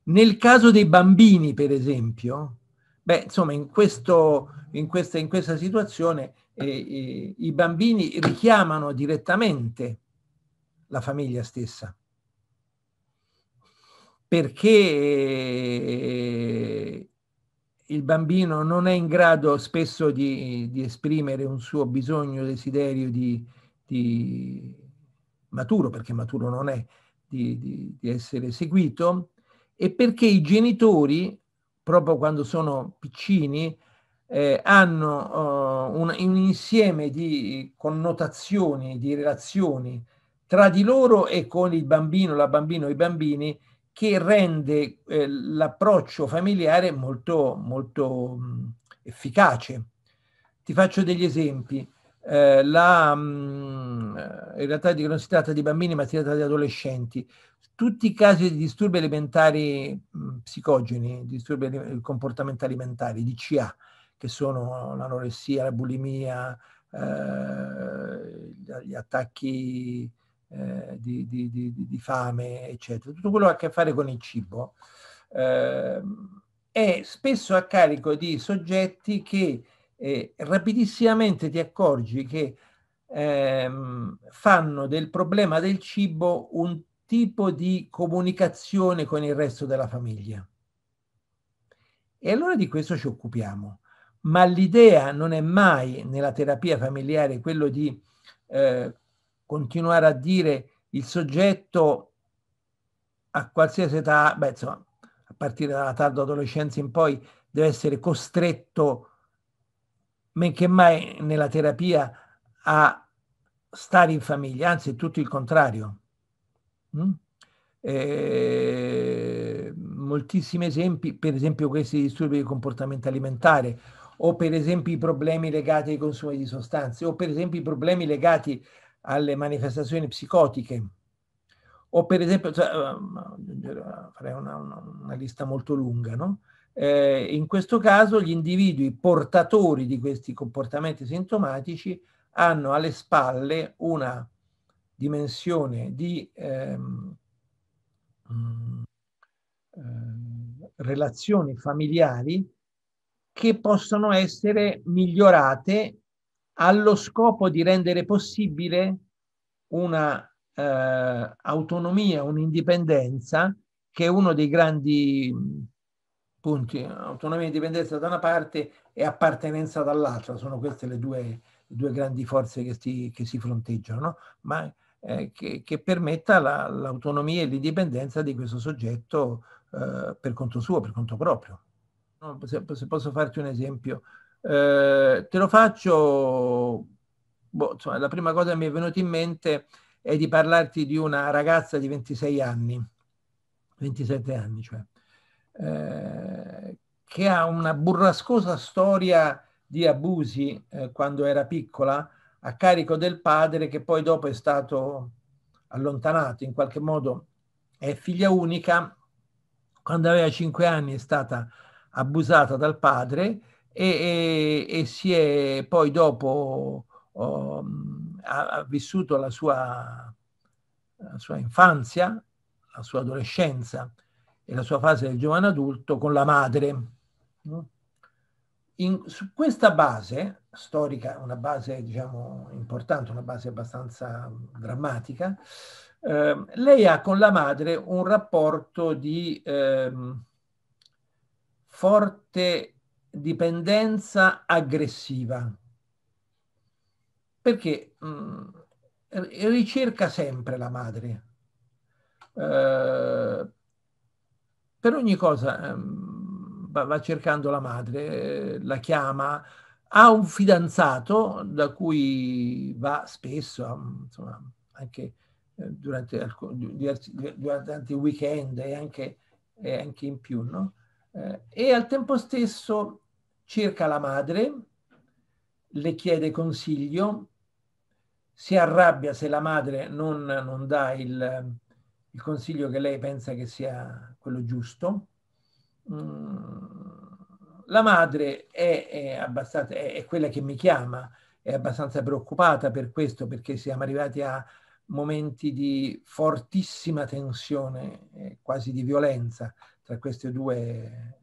Nel caso dei bambini, per esempio, beh, insomma, in, questo, in, questa, in questa, situazione eh, eh, i bambini richiamano direttamente la famiglia stessa perché eh, il bambino non è in grado spesso di, di esprimere un suo bisogno, desiderio di, di maturo, perché maturo non è, di, di, di, essere seguito, e perché i genitori, proprio quando sono piccini, eh, hanno eh, un, un, insieme di connotazioni, di relazioni tra di loro e con il bambino, la bambina o i bambini che rende eh, l'approccio familiare molto, molto mh, mm, efficace. Ti faccio degli esempi. Eh, la, mh, mm, in realtà non si tratta di bambini, ma si tratta di adolescenti. Tutti i casi di disturbi alimentari mh, mm, psicogeni, disturbi comportamentali mentali, DCA, che sono l'anoressia, la bulimia, eh, gli attacchi eh, di, di, di, di, fame, eccetera. Tutto quello che ha a che fare con il cibo eh, è spesso a carico di soggetti che eh, rapidissimamente ti accorgi che ehm, fanno del problema del cibo un tipo di comunicazione con il resto della famiglia. E allora di questo ci occupiamo. Ma l'idea non è mai nella terapia familiare quello di eh, continuare a dire il soggetto a qualsiasi età, beh, insomma, a partire dalla tarda adolescenza in poi, deve essere costretto, men che mai nella terapia, a stare in famiglia, anzi tutto il contrario. Mm? Eh, moltissimi esempi, per esempio questi disturbi di comportamento alimentare, o per esempio i problemi legati ai consumi di sostanze, o per esempio i problemi legati alle manifestazioni psicotiche. O per esempio, cioè, ehm, farei una, una, una, lista molto lunga, no? eh, in questo caso gli individui portatori di questi comportamenti sintomatici hanno alle spalle una dimensione di ehm, eh, relazioni familiari che possono essere migliorate allo scopo di rendere possibile una eh, autonomia, un'indipendenza, che è uno dei grandi punti, autonomia e indipendenza da una parte e appartenenza dall'altra, sono queste le due, le due grandi forze che si, che si fronteggiano, no? ma eh, che, che, permetta la, l'autonomia e l'indipendenza di questo soggetto eh, per conto suo, per conto proprio. No? Se, se, posso farti un esempio, eh, te lo faccio, boh, insomma, la prima cosa che mi è venuta in mente è di parlarti di una ragazza di 26 anni, 27 anni cioè, eh, che ha una burrascosa storia di abusi eh, quando era piccola a carico del padre che poi dopo è stato allontanato, in qualche modo è figlia unica, quando aveva 5 anni è stata abusata dal padre e, e, e si è poi dopo um, ha, ha, vissuto la sua, la sua infanzia, la sua adolescenza e la sua fase del giovane adulto con la madre. In, su questa base storica, una base diciamo importante, una base abbastanza drammatica, eh, lei ha con la madre un rapporto di eh, forte dipendenza aggressiva. Perché mh, mm, ricerca sempre la madre. Eh, per ogni cosa mh, ehm, va, va cercando la madre, eh, la chiama, ha un fidanzato da cui va spesso, insomma, anche eh, durante, alcuni, diversi, durante tanti weekend e anche, e anche in più, no? Eh, e al tempo stesso circa la madre, le chiede consiglio, si arrabbia se la madre non, non dà il, il, consiglio che lei pensa che sia quello giusto. Mm, la madre è, è, abbastanza, è, è quella che mi chiama, è abbastanza preoccupata per questo perché siamo arrivati a momenti di fortissima tensione, quasi di violenza tra queste due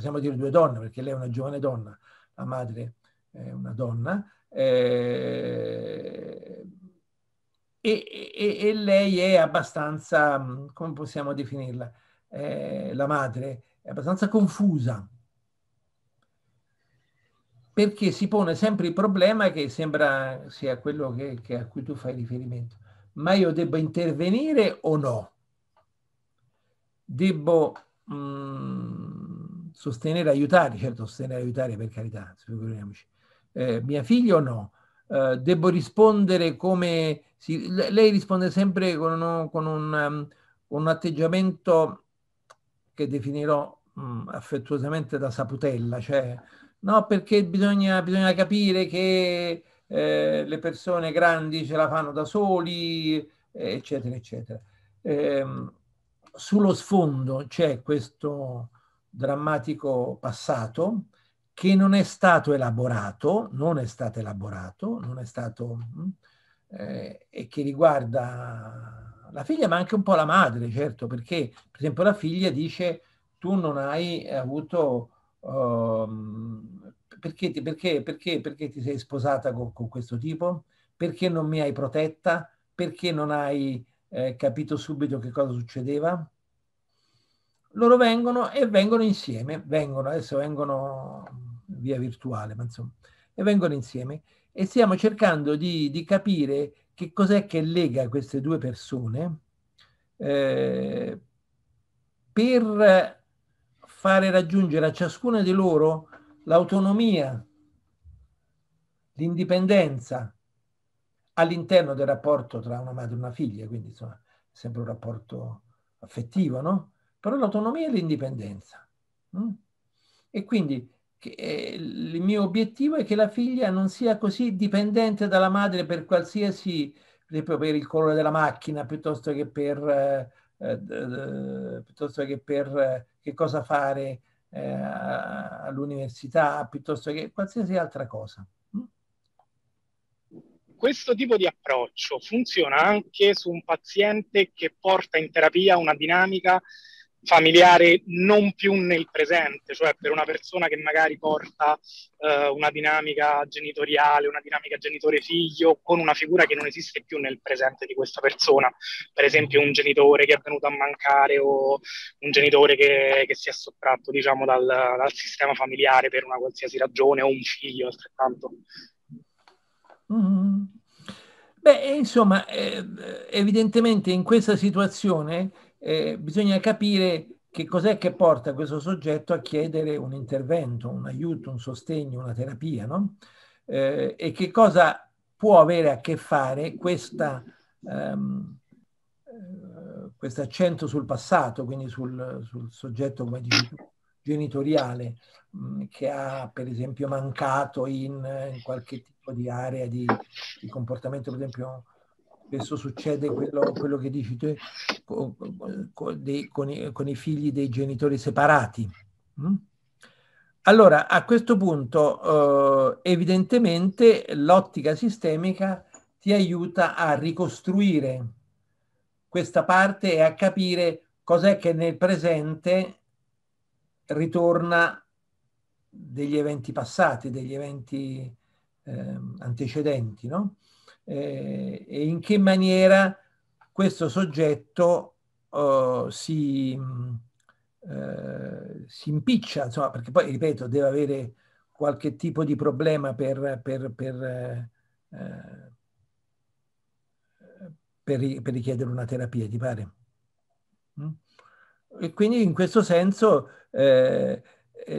possiamo dire due donne, perché lei è una giovane donna, la madre è una donna, eh, e, e, e, lei è abbastanza, come possiamo definirla, eh, la madre è abbastanza confusa, perché si pone sempre il problema che sembra sia quello che, che a cui tu fai riferimento, ma io debbo intervenire o no? Debbo... Mh, sostenere, aiutare, certo sostenere, aiutare per carità, figuriamoci. Eh, mia figlia o no? Eh, devo rispondere come... Si, lei risponde sempre con un, con un, um, un atteggiamento che definirò um, affettuosamente da saputella, cioè no perché bisogna, bisogna capire che eh, le persone grandi ce la fanno da soli, eccetera, eccetera. Eh, sullo sfondo c'è questo drammatico passato che non è stato elaborato, non è stato elaborato, non è stato, mm, eh, e che riguarda la figlia ma anche un po' la madre, certo, perché per esempio la figlia dice tu non hai avuto, um, perché, ti, perché, perché, perché, ti sei sposata con, con, questo tipo? Perché non mi hai protetta? Perché non hai eh, capito subito che cosa succedeva? loro vengono e vengono insieme, vengono, adesso vengono via virtuale, ma insomma, e vengono insieme. E stiamo cercando di, di capire che cos'è che lega queste due persone eh, per fare raggiungere a ciascuna di loro l'autonomia, l'indipendenza all'interno del rapporto tra una madre e una figlia, quindi insomma sempre un rapporto affettivo, no? però l'autonomia e l'indipendenza. Mm? E quindi eh, il mio obiettivo è che la figlia non sia così dipendente dalla madre per qualsiasi, per esempio per il colore della macchina, piuttosto che per, eh, eh piuttosto che, per eh, che cosa fare eh, all'università, piuttosto che qualsiasi altra cosa mm? questo tipo di approccio funziona anche su un paziente che porta in terapia una dinamica familiare non più nel presente, cioè per una persona che magari porta eh, una dinamica genitoriale, una dinamica genitore-figlio con una figura che non esiste più nel presente di questa persona, per esempio un genitore che è venuto a mancare o un genitore che, che si è sottratto diciamo, dal, dal, sistema familiare per una qualsiasi ragione o un figlio altrettanto. Mm. Beh, insomma, eh, evidentemente in questa situazione eh, bisogna capire che cos'è che porta questo soggetto a chiedere un intervento, un aiuto, un sostegno, una terapia, no? eh, e che cosa può avere a che fare questa, ehm, eh, questo accento sul passato, quindi sul, sul soggetto, come dici tu, genitoriale, mh, mm, che ha per esempio mancato in, eh, in, qualche tipo di area di, di comportamento, per esempio spesso succede quello, quello che dici tu con, con, dei, con, i, con, i, figli dei genitori separati. Mm? Allora, a questo punto, eh, evidentemente l'ottica sistemica ti aiuta a ricostruire questa parte e a capire cos'è che nel presente ritorna degli eventi passati, degli eventi eh, antecedenti, no? eh, e in che maniera questo soggetto eh, si, eh, si, impiccia, insomma, perché poi, ripeto, deve avere qualche tipo di problema per, per, per, eh, per richiedere una terapia, ti pare? Mm? E quindi in questo senso eh,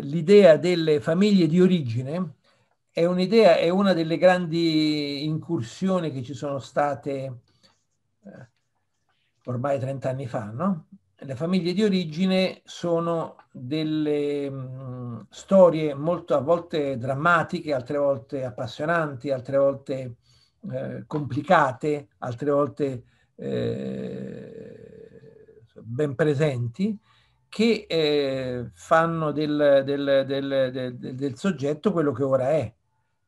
l'idea delle famiglie di origine è un'idea, è una delle grandi incursioni che ci sono state eh, ormai 30 anni fa, no? Le famiglie di origine sono delle mh, mm, storie molto a volte drammatiche, altre volte appassionanti, altre volte eh, complicate, altre volte eh, ben presenti, che eh, fanno del, del, del, del, soggetto quello che ora è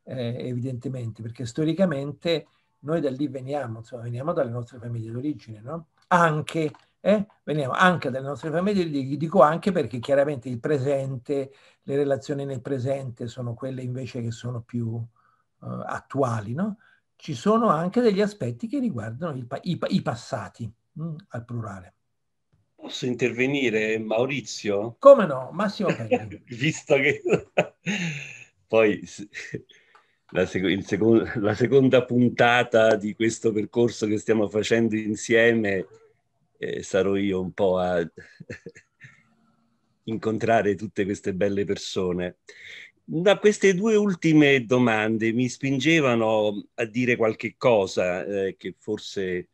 eh, evidentemente, perché storicamente noi da lì veniamo, insomma, veniamo dalle nostre famiglie d'origine, no? Anche, eh? veniamo anche dalle nostre famiglie, gli dico anche perché chiaramente il presente, le relazioni nel presente sono quelle invece che sono più eh, attuali, no? Ci sono anche degli aspetti che riguardano il, i, i, passati, mh, mm, al plurale. Posso intervenire, Maurizio? Come no, Massimo Visto che poi la, sec- seco- la, seconda puntata di questo percorso che stiamo facendo insieme eh, sarò io un po' a incontrare tutte queste belle persone. Da queste due ultime domande mi spingevano a dire qualche cosa eh, che forse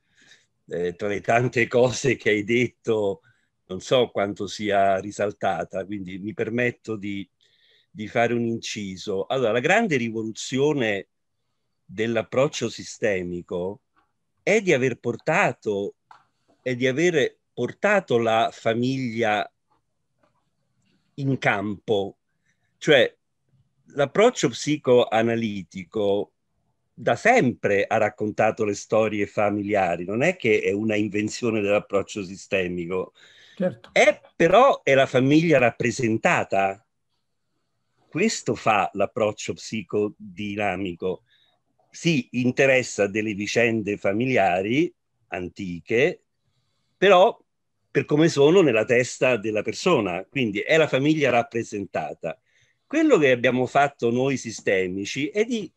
eh, tra le tante cose che hai detto non so quanto sia risaltata, quindi mi permetto di di fare un inciso. Allora, la grande rivoluzione dell'approccio sistemico è di aver portato, è di aver portato la famiglia in campo. Cioè, l'approccio psicoanalitico da sempre ha raccontato le storie familiari, non è che è una invenzione dell'approccio sistemico. Certo. È, però è la famiglia rappresentata questo fa l'approccio psicodinamico. Si interessa delle vicende familiari antiche, però per come sono nella testa della persona, quindi è la famiglia rappresentata. Quello che abbiamo fatto noi sistemici è di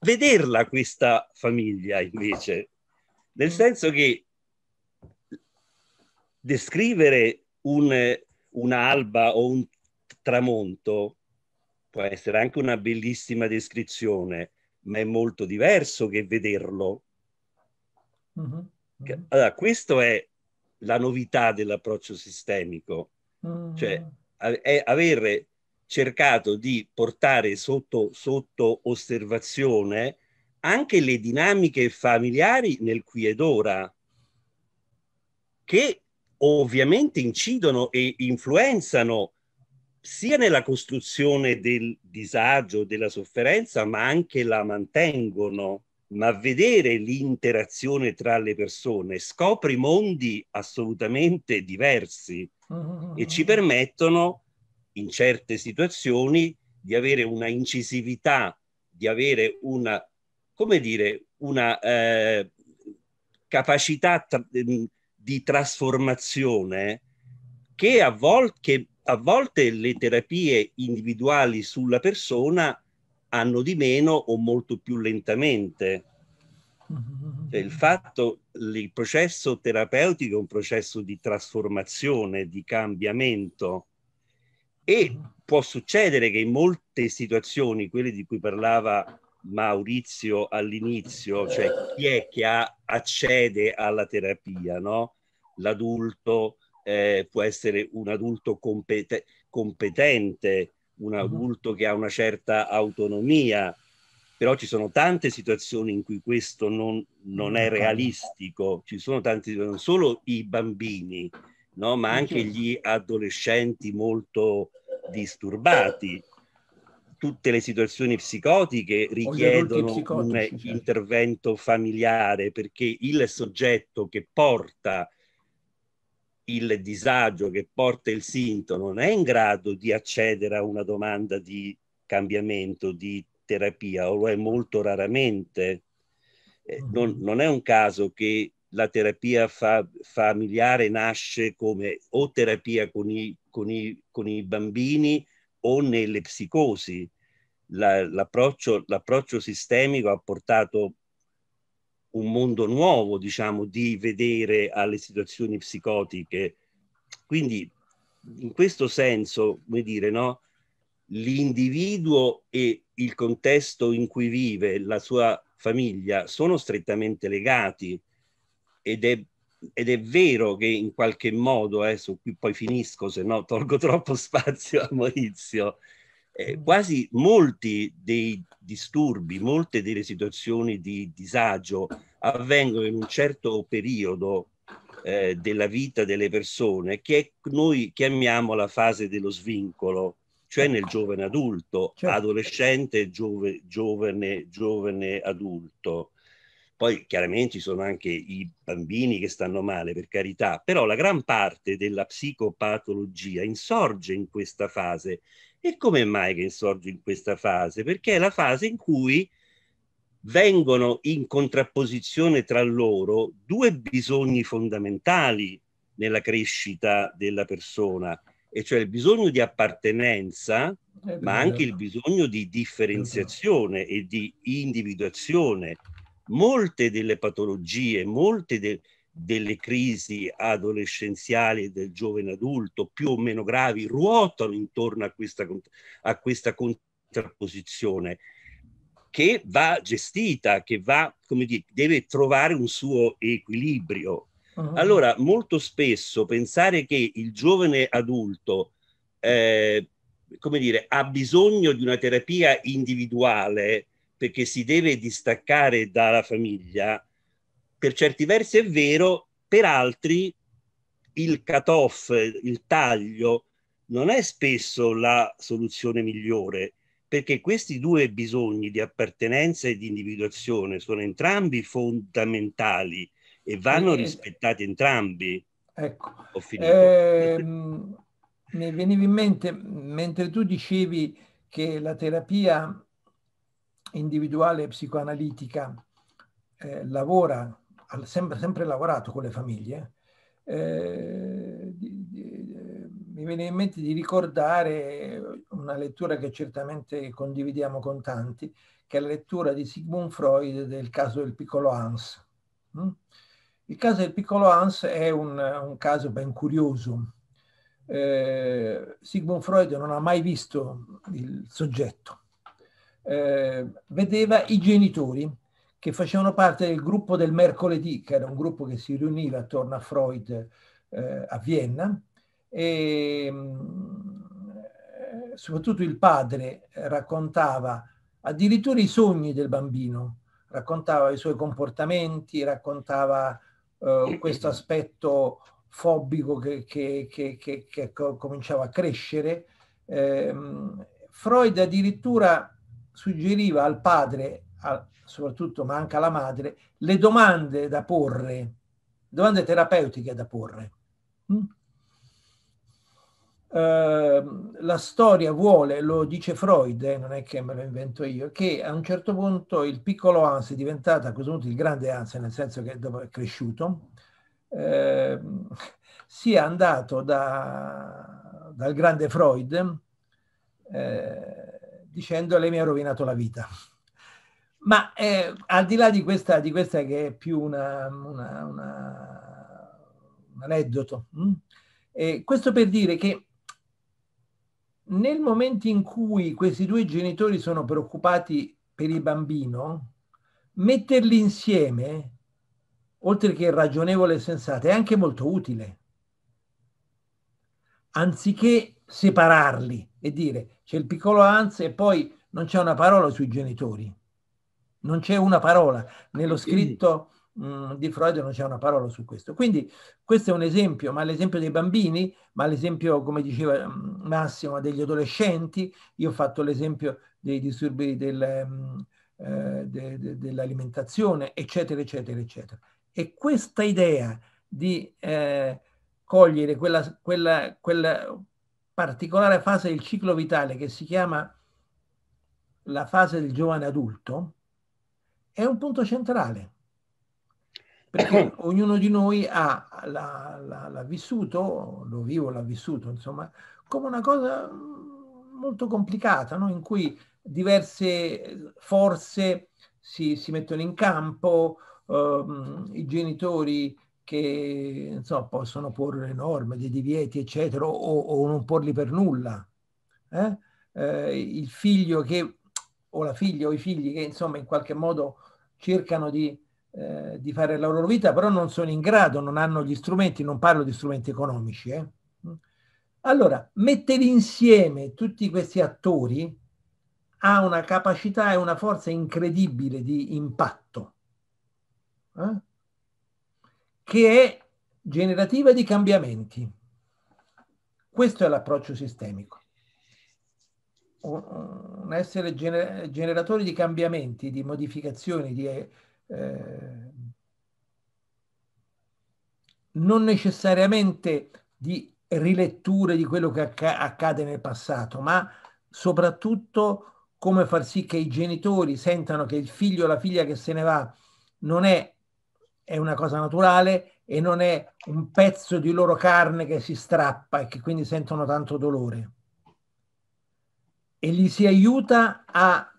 vederla questa famiglia invece, nel mm. senso che descrivere un, un'alba o un tramonto può essere anche una bellissima descrizione, ma è molto diverso che vederlo. Mm-hmm. Mm-hmm. Allora, questa è la novità dell'approccio sistemico, mm-hmm. cioè è avere cercato di portare sotto, sotto osservazione anche le dinamiche familiari nel qui ed ora, che ovviamente incidono e influenzano sia nella costruzione del disagio, della sofferenza, ma anche la mantengono. Ma vedere l'interazione tra le persone scopre mondi assolutamente diversi e ci permettono, in certe situazioni, di avere una incisività, di avere una, come dire, una eh, capacità tra ehm, di trasformazione che a volte a volte le terapie individuali sulla persona hanno di meno o molto più lentamente. Cioè, il fatto, il processo terapeutico è un processo di trasformazione, di cambiamento e può succedere che in molte situazioni, quelle di cui parlava Maurizio all'inizio, cioè chi è che ha, accede alla terapia, no? L'adulto, eh, può essere un adulto compet- competente, un mhm. adulto che ha una certa autonomia, però ci sono tante situazioni in cui questo non, non mm, è realistico, ci sono tanti, non solo i bambini, no? ma anche gli adolescenti molto disturbati. Tutte le situazioni psicotiche richiedono un certo. intervento familiare perché il soggetto che porta il disagio che porta il sintomo non è in grado di accedere a una domanda di cambiamento, di terapia, o lo è molto raramente. Eh, mm. non, non, è un caso che la terapia fa, familiare nasce come o terapia con i, con i, con i bambini o nelle psicosi. La, l'approccio, l'approccio sistemico ha portato un mondo nuovo, diciamo, di vedere alle situazioni psicotiche. Quindi in questo senso, come dire, no? l'individuo e il contesto in cui vive, la sua famiglia, sono strettamente legati ed è, ed è vero che in qualche modo, adesso eh, qui poi finisco, se no tolgo troppo spazio a Maurizio, eh, mm. quasi molti dei disturbi, molte delle situazioni di disagio avvengono in un certo periodo eh, della vita delle persone che noi chiamiamo la fase dello svincolo, cioè nel ecco. giovane adulto, certo. adolescente, giove, giovane, giovane adulto. Poi chiaramente ci sono anche i bambini che stanno male, per carità, però la gran parte della psicopatologia insorge in questa fase e come mai che insorge in questa fase? Perché è la fase in cui vengono in contrapposizione tra loro due bisogni fondamentali nella crescita della persona, e cioè il bisogno di appartenenza, eh, ma anche il bisogno di differenziazione e di individuazione. Molte delle patologie, molte de- delle crisi adolescenziali del giovane adulto, più o meno gravi, ruotano intorno a questa, a questa contrapposizione che va gestita, che va, come dire, deve trovare un suo equilibrio. Uh-huh. Allora, molto spesso pensare che il giovane adulto, eh, come dire, ha bisogno di una terapia individuale perché si deve distaccare dalla famiglia, per certi versi è vero, per altri il cut-off, il taglio, non è spesso la soluzione migliore, perché questi due bisogni di appartenenza e di individuazione sono entrambi fondamentali e vanno eh, rispettati entrambi. Ecco, ho finito. Ehm, mi veniva in mente, mentre tu dicevi che la terapia individuale psicoanalitica eh, lavora sempre, sempre lavorato con le famiglie, eh, eh, mi viene in mente di ricordare una lettura che certamente condividiamo con tanti, che è la lettura di Sigmund Freud del caso del piccolo Hans. Mm? Il caso del piccolo Hans è un, un caso ben curioso. Eh, Sigmund Freud non ha mai visto il soggetto, eh, vedeva i genitori che facevano parte del gruppo del mercoledì, che era un gruppo che si riuniva attorno a Freud eh, a Vienna. E, mm, soprattutto il padre raccontava addirittura i sogni del bambino, raccontava i suoi comportamenti, raccontava eh, questo aspetto fobico che, che, che, che cominciava a crescere. Eh, Freud addirittura suggeriva al padre soprattutto ma anche alla madre, le domande da porre, domande terapeutiche da porre. Mm? Ehm, la storia vuole, lo dice Freud, eh, non è che me lo invento io, che a un certo punto il piccolo Hans è diventato a questo punto il grande Hans, nel senso che dopo è cresciuto, eh, sia andato da, dal grande Freud eh, dicendo lei mi ha rovinato la vita. Ma eh, al di là di questa, di questa, che è più una, una, una, un aneddoto, mm, eh, questo per dire che nel momento in cui questi due genitori sono preoccupati per il bambino, metterli insieme, oltre che ragionevole e sensato, è anche molto utile. Anziché separarli e dire c'è il piccolo Hans e poi non c'è una parola sui genitori. Non c'è una parola, nello scritto mh, mm, di Freud non c'è una parola su questo. Quindi questo è un esempio, ma l'esempio dei bambini, ma l'esempio, come diceva mm, Massimo, degli adolescenti, io ho fatto l'esempio dei disturbi del... Mh, mm, eh, De, de, dell'alimentazione, eccetera, eccetera, eccetera. E questa idea di eh, cogliere quella, quella, quella, particolare fase del ciclo vitale che si chiama la fase del giovane adulto, è un punto centrale, perché ognuno di noi ha, l'ha, l'ha, l'ha vissuto, lo vivo, l'ha vissuto, insomma, come una cosa molto complicata, no? in cui diverse forze si, si mettono in campo, ehm, i genitori che so, possono porre norme, dei divieti, eccetera, o, o non porli per nulla. Eh? Eh, il figlio che o la figlia o i figli che insomma in qualche modo cercano di, eh, di fare la loro vita, però non sono in grado, non hanno gli strumenti, non parlo di strumenti economici. Eh. Allora, mettere insieme tutti questi attori ha una capacità e una forza incredibile di impatto, eh? che è generativa di cambiamenti. Questo è l'approccio sistemico un essere gener generatore di cambiamenti, di modificazioni, di, eh, non necessariamente di riletture di quello che acc accade nel passato, ma soprattutto come far sì che i genitori sentano che il figlio o la figlia che se ne va non è, è una cosa naturale e non è un pezzo di loro carne che si strappa e che quindi sentono tanto dolore e gli si aiuta a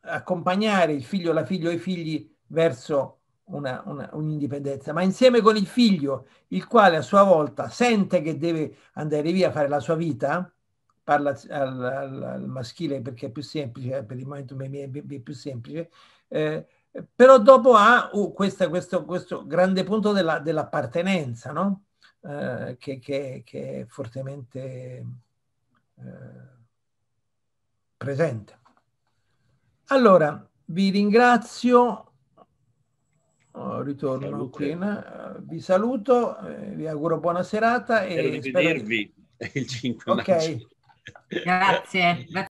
accompagnare il figlio, la figlia o i figli verso una, una, un'indipendenza, ma insieme con il figlio, il quale a sua volta sente che deve andare via a fare la sua vita, parla al, al, al maschile perché è più semplice, per il momento è più semplice, eh, però dopo ha uh, questa, questo, questo, grande punto della, dell'appartenenza, no? eh, che, che, che, è fortemente... Eh, presente. Allora, vi ringrazio, oh, ritorno Salute. qui, vi saluto, eh, vi auguro buona serata e spero di vedervi il 5 okay. maggio. Grazie.